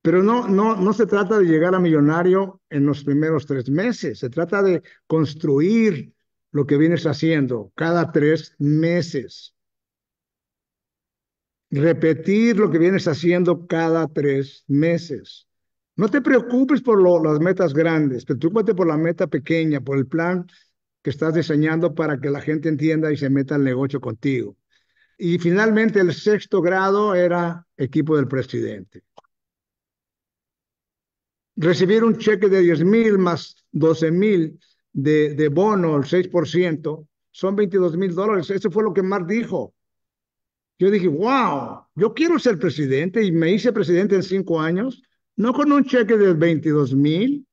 Pero no, no, no se trata de llegar a millonario en los primeros tres meses, se trata de construir lo que vienes haciendo cada tres meses. Repetir lo que vienes haciendo cada tres meses. No te preocupes por las metas grandes, preocúpate por la meta pequeña, por el plan que estás diseñando para que la gente entienda y se meta al negocio contigo. Y finalmente el sexto grado era equipo del presidente. Recibir un cheque de 10 mil más 12 mil de, de bono, el 6%, son 22 mil dólares. Eso fue lo que Mark dijo. Yo dije, wow, yo quiero ser presidente y me hice presidente en cinco años no con un cheque de 22 mil.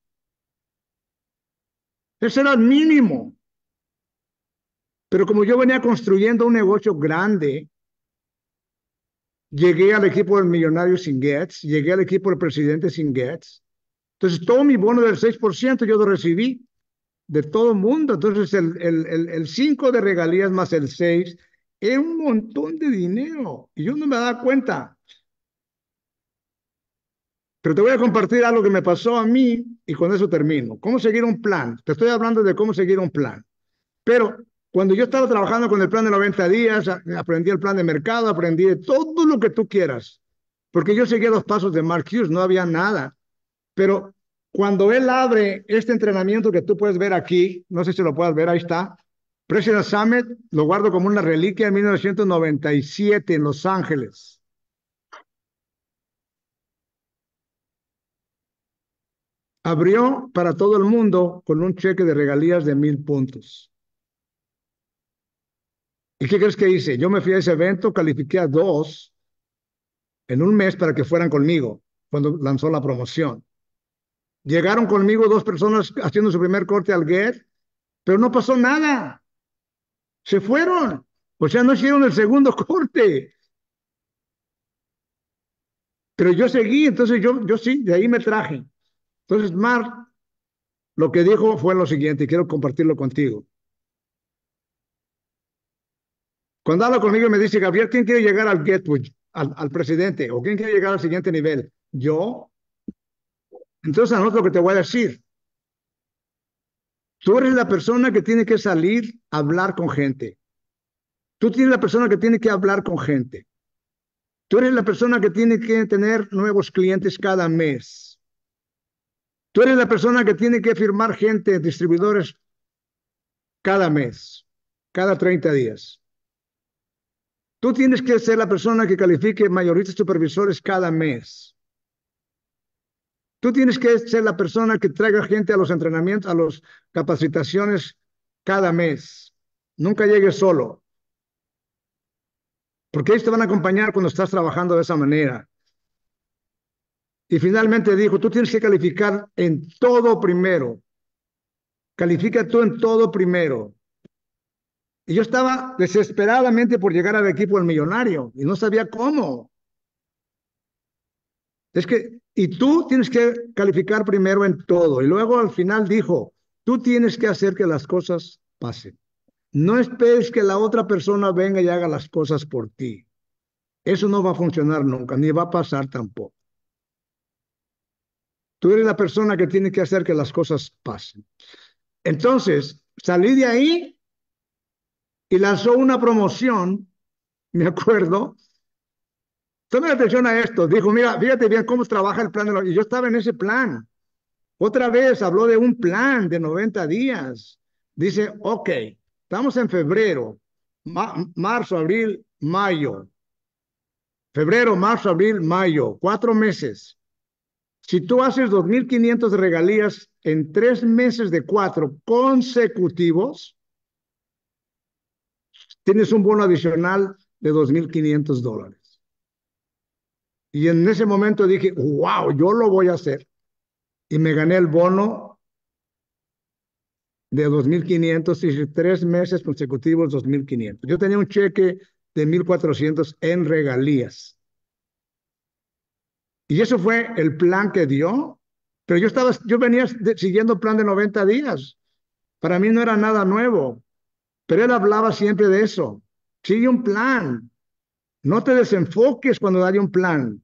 Ese era el mínimo. Pero como yo venía construyendo un negocio grande, llegué al equipo del millonario sin gets, llegué al equipo del presidente sin gets. Entonces, todo mi bono del 6% yo lo recibí de todo el mundo. Entonces, el, el, 5 de regalías más el 6 es un montón de dinero. Y yo no me daba cuenta. Pero te voy a compartir algo que me pasó a mí y con eso termino. ¿Cómo seguir un plan? Te estoy hablando de cómo seguir un plan. Pero cuando yo estaba trabajando con el plan de 90 días, aprendí el plan de mercado, aprendí todo lo que tú quieras. Porque yo seguía los pasos de Mark Hughes, no había nada. Pero cuando él abre este entrenamiento que tú puedes ver aquí, no sé si lo puedas ver, ahí está. President Summit, lo guardo como una reliquia en 1997 en Los Ángeles. abrió para todo el mundo con un cheque de regalías de mil puntos. ¿Y qué crees que hice? Yo me fui a ese evento, califiqué a dos en un mes para que fueran conmigo cuando lanzó la promoción. Llegaron conmigo dos personas haciendo su primer corte al GET, pero no pasó nada. Se fueron. O sea, no hicieron el segundo corte. Pero yo seguí, entonces yo, yo sí, de ahí me traje. Entonces, Mark lo que dijo fue lo siguiente, y quiero compartirlo contigo. Cuando habla conmigo y me dice, Gabriel, ¿quién quiere llegar al Gateway, al, al presidente? ¿O quién quiere llegar al siguiente nivel? Yo. Entonces, anota lo que te voy a decir. Tú eres la persona que tiene que salir a hablar con gente. Tú tienes la persona que tiene que hablar con gente. Tú eres la persona que tiene que tener nuevos clientes cada mes. Tú eres la persona que tiene que firmar gente, distribuidores, cada mes, cada 30 días. Tú tienes que ser la persona que califique mayoristas supervisores cada mes. Tú tienes que ser la persona que traiga gente a los entrenamientos, a las capacitaciones cada mes. Nunca llegues solo. Porque ellos te van a acompañar cuando estás trabajando de esa manera. Y finalmente dijo, tú tienes que calificar en todo primero. Califica tú en todo primero. Y yo estaba desesperadamente por llegar al equipo del millonario y no sabía cómo. Es que, y tú tienes que calificar primero en todo. Y luego al final dijo, tú tienes que hacer que las cosas pasen. No esperes que la otra persona venga y haga las cosas por ti. Eso no va a funcionar nunca, ni va a pasar tampoco. Tú eres la persona que tiene que hacer que las cosas pasen. Entonces, salí de ahí y lanzó una promoción, me acuerdo. Tome atención a esto. Dijo, mira, fíjate bien cómo trabaja el plan de Y yo estaba en ese plan. Otra vez habló de un plan de 90 días. Dice, ok, estamos en febrero, marzo, abril, mayo. Febrero, marzo, abril, mayo. Cuatro meses. Si tú haces 2.500 regalías en tres meses de cuatro consecutivos, tienes un bono adicional de 2.500 dólares. Y en ese momento dije, wow, yo lo voy a hacer. Y me gané el bono de 2.500 y tres meses consecutivos 2.500. Yo tenía un cheque de 1.400 en regalías. Y eso fue el plan que dio. Pero yo estaba, yo venía siguiendo plan de 90 días. Para mí no era nada nuevo. Pero él hablaba siempre de eso. Sigue un plan. No te desenfoques cuando hay un plan.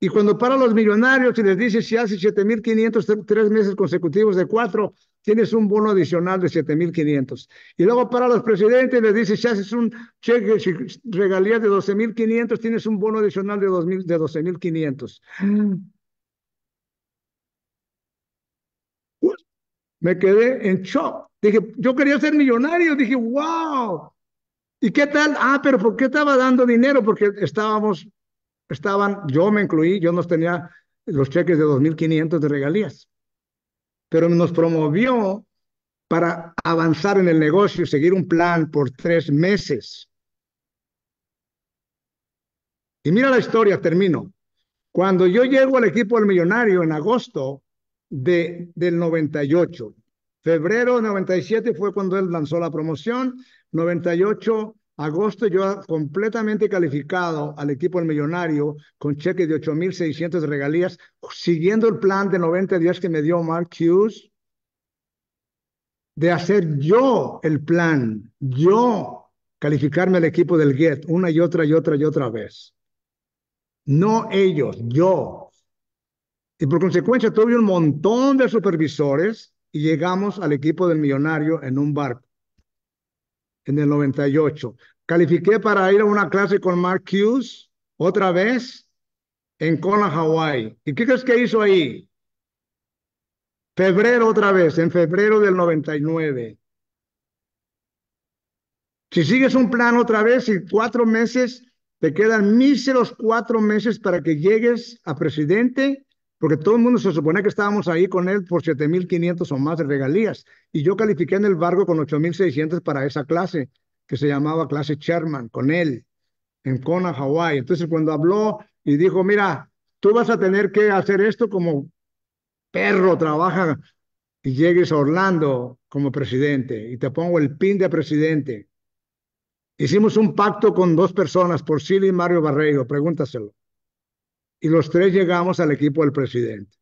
Y cuando para los millonarios y les dice si hace 7.500 tres meses consecutivos de cuatro, tienes un bono adicional de 7.500. Y luego para los presidentes les dice, si haces un cheque, regalías de 12.500, tienes un bono adicional de, de 12.500. Mm. me quedé en shock. Dije, yo quería ser millonario. Dije, wow. ¿Y qué tal? Ah, pero ¿por qué estaba dando dinero? Porque estábamos, estaban, yo me incluí, yo no tenía los cheques de 2.500 de regalías pero nos promovió para avanzar en el negocio, seguir un plan por tres meses. Y mira la historia, termino. Cuando yo llego al equipo del millonario en agosto de, del 98, febrero 97 fue cuando él lanzó la promoción, 98 Agosto yo completamente calificado al equipo del millonario con cheque de 8.600 regalías, siguiendo el plan de 90 días que me dio Mark Hughes, de hacer yo el plan, yo calificarme al equipo del GET una y otra y otra y otra vez. No ellos, yo. Y por consecuencia tuve un montón de supervisores y llegamos al equipo del millonario en un barco en el 98. Califiqué para ir a una clase con Mark Hughes otra vez en Kona, Hawaii. ¿Y qué crees que hizo ahí? Febrero otra vez, en febrero del 99. Si sigues un plan otra vez y cuatro meses, te quedan míseros cuatro meses para que llegues a presidente porque todo el mundo se supone que estábamos ahí con él por 7.500 o más de regalías, y yo califiqué en el barco con 8.600 para esa clase, que se llamaba clase chairman con él, en Kona, Hawái. Entonces cuando habló y dijo, mira, tú vas a tener que hacer esto como perro, trabaja y llegues a Orlando como presidente, y te pongo el pin de presidente. Hicimos un pacto con dos personas, por Silvio y Mario Barreiro, pregúntaselo y los tres llegamos al equipo del presidente.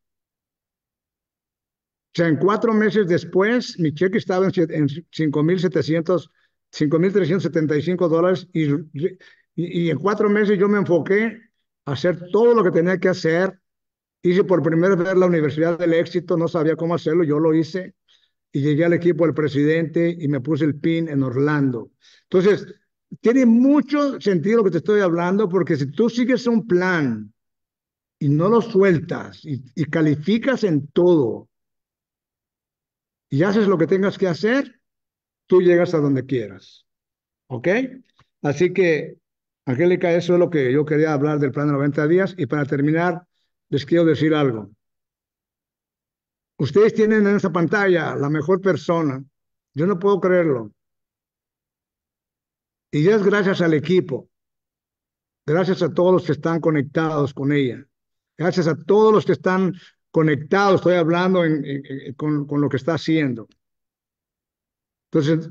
O sea, en cuatro meses después, mi cheque estaba en, 5.375 dólares y, y, y en cuatro meses yo me enfoqué a hacer todo lo que tenía que hacer. Hice por primera vez la Universidad del Éxito, no sabía cómo hacerlo, yo lo hice y llegué al equipo del presidente y me puse el pin en Orlando. Entonces, tiene mucho sentido lo que te estoy hablando porque si tú sigues un plan y no lo sueltas y, calificas en todo y haces lo que tengas que hacer, tú llegas a donde quieras. ¿Ok? Así que, Angélica, eso es lo que yo quería hablar del plan de 90 días. Y para terminar, les quiero decir algo. Ustedes tienen en esa pantalla la mejor persona. Yo no puedo creerlo. Y ya es gracias al equipo. Gracias a todos los que están conectados con ella. Gracias a todos los que están conectados, estoy hablando con, lo que está haciendo. Entonces,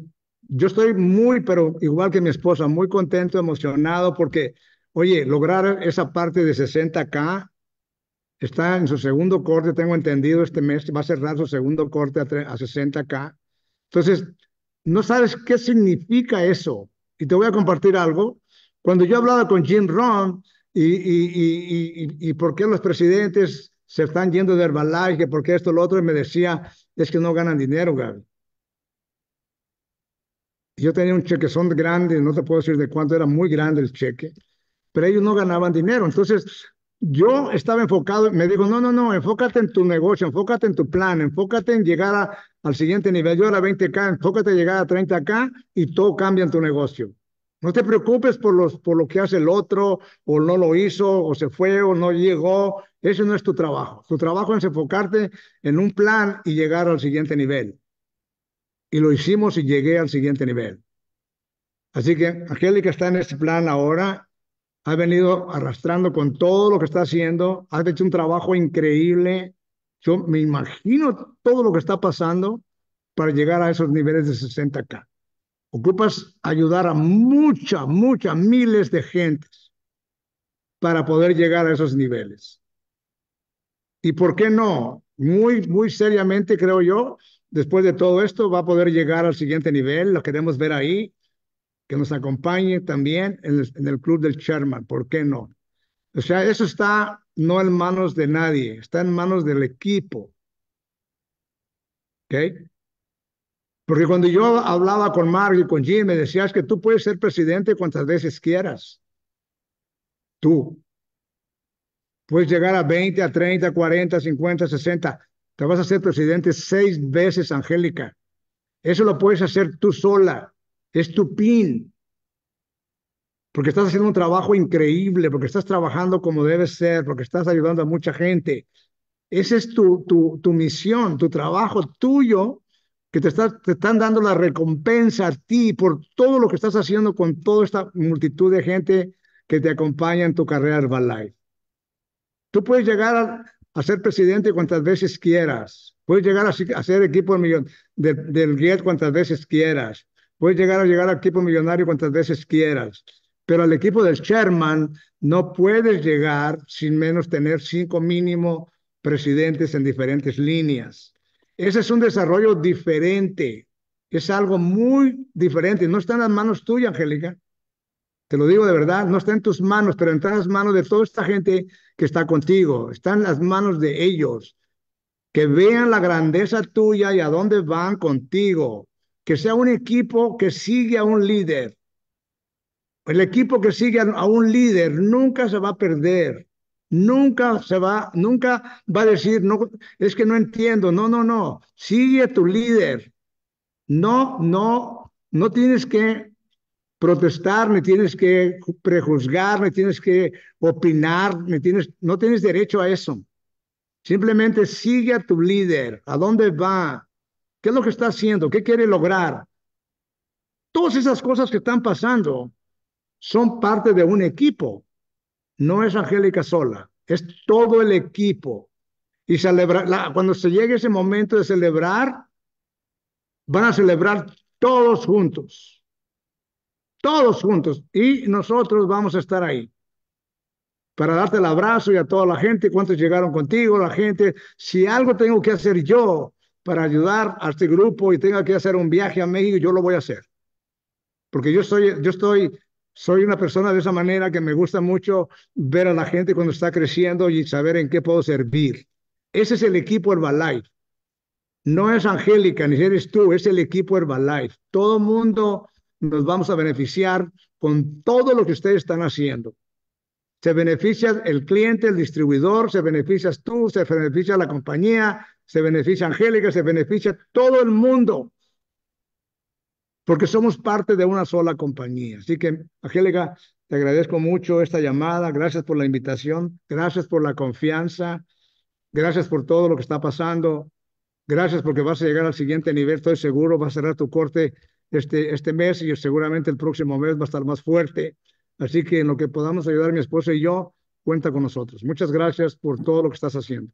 yo estoy muy, pero igual que mi esposa, muy contento, emocionado, porque, oye, lograr esa parte de 60K está en su segundo corte, tengo entendido, este mes va a cerrar su segundo corte a, 60K. Entonces, no sabes qué significa eso. Y te voy a compartir algo. Cuando yo hablaba con Jim Rohn, y, y, y, y, por qué los presidentes se están yendo de herbalaje porque esto, lo otro, me decía, es que no ganan dinero, Gaby. Yo tenía un cheque, son grandes, no te puedo decir de cuánto, era muy grande el cheque, pero ellos no ganaban dinero. Entonces, yo estaba enfocado, me dijo, no, no, no, enfócate en tu negocio, enfócate en tu plan, enfócate en llegar al siguiente nivel. Yo era 20K, enfócate en llegar a 30K y todo cambia en tu negocio. No te preocupes por, los, por lo que hace el otro, o no lo hizo, o se fue, o no llegó. Ese no es tu trabajo. Tu trabajo es enfocarte en un plan y llegar al siguiente nivel. Y lo hicimos y llegué al siguiente nivel. Así que que está en ese plan ahora. Ha venido arrastrando con todo lo que está haciendo. Ha hecho un trabajo increíble. Yo me imagino todo lo que está pasando para llegar a esos niveles de 60K. Ocupas ayudar a mucha, muchas, miles de gentes para poder llegar a esos niveles. ¿Y por qué no? Muy, muy seriamente, creo yo, después de todo esto, va a poder llegar al siguiente nivel. Lo queremos ver ahí. Que nos acompañe también en el, club del chairman. ¿Por qué no? O sea, eso está no en manos de nadie, está en manos del equipo. ¿Ok? Porque cuando yo hablaba con Mario y con Jim, me decías que tú puedes ser presidente cuantas veces quieras. Tú. Puedes llegar a 20, a 30, 40, 50, 60. Te vas a ser presidente seis veces, Angélica. Eso lo puedes hacer tú sola. Es tu pin. Porque estás haciendo un trabajo increíble, porque estás trabajando como debes ser, porque estás ayudando a mucha gente. Esa es tu, tu, tu misión, tu trabajo tuyo que te, te están dando la recompensa a ti por todo lo que estás haciendo con toda esta multitud de gente que te acompaña en tu carrera Herbalife. Tú puedes llegar a, ser presidente cuantas veces quieras. Puedes llegar a, ser equipo millon, del GET cuantas veces quieras. Puedes llegar a llegar al equipo millonario cuantas veces quieras. Pero al equipo del chairman no puedes llegar sin menos tener cinco mínimo presidentes en diferentes líneas. Ese es un desarrollo diferente, es algo muy diferente. No está en las manos tuyas, Angélica. Te lo digo de verdad, no está en tus manos, pero está en las manos de toda esta gente que está contigo. Está en las manos de ellos. Que vean la grandeza tuya y a dónde van contigo. Que sea un equipo que sigue a un líder. El equipo que sigue a un líder nunca se va a perder. Nunca se va, nunca va a decir, no, es que no entiendo, no, no, no, sigue a tu líder. No, no, no tienes que protestar, me tienes que prejuzgar, ni tienes que opinar, tienes, no tienes derecho a eso. Simplemente sigue a tu líder, a dónde va, qué es lo que está haciendo, qué quiere lograr. Todas esas cosas que están pasando son parte de un equipo no es Angélica sola, es todo el equipo. Y cuando se llegue ese momento de celebrar, van a celebrar todos juntos. Todos juntos. Y nosotros vamos a estar ahí para darte el abrazo y a toda la gente, cuántos llegaron contigo, la gente. Si algo tengo que hacer yo para ayudar a este grupo y tenga que hacer un viaje a México, yo lo voy a hacer. Porque yo, soy, yo estoy soy una persona de esa manera que me gusta mucho ver a la gente cuando está creciendo y saber en qué puedo servir. Ese es el equipo Herbalife. No es Angélica, ni eres tú, es el equipo Herbalife. Todo mundo nos vamos a beneficiar con todo lo que ustedes están haciendo. Se beneficia el cliente, el distribuidor, se beneficias tú, se beneficia la compañía, se beneficia Angélica, se beneficia todo el mundo porque somos parte de una sola compañía. Así que, Angélica, te agradezco mucho esta llamada, gracias por la invitación, gracias por la confianza, gracias por todo lo que está pasando, gracias porque vas a llegar al siguiente nivel, estoy seguro, vas a cerrar tu corte este, este mes y seguramente el próximo mes va a estar más fuerte. Así que en lo que podamos ayudar mi esposo y yo, cuenta con nosotros. Muchas gracias por todo lo que estás haciendo.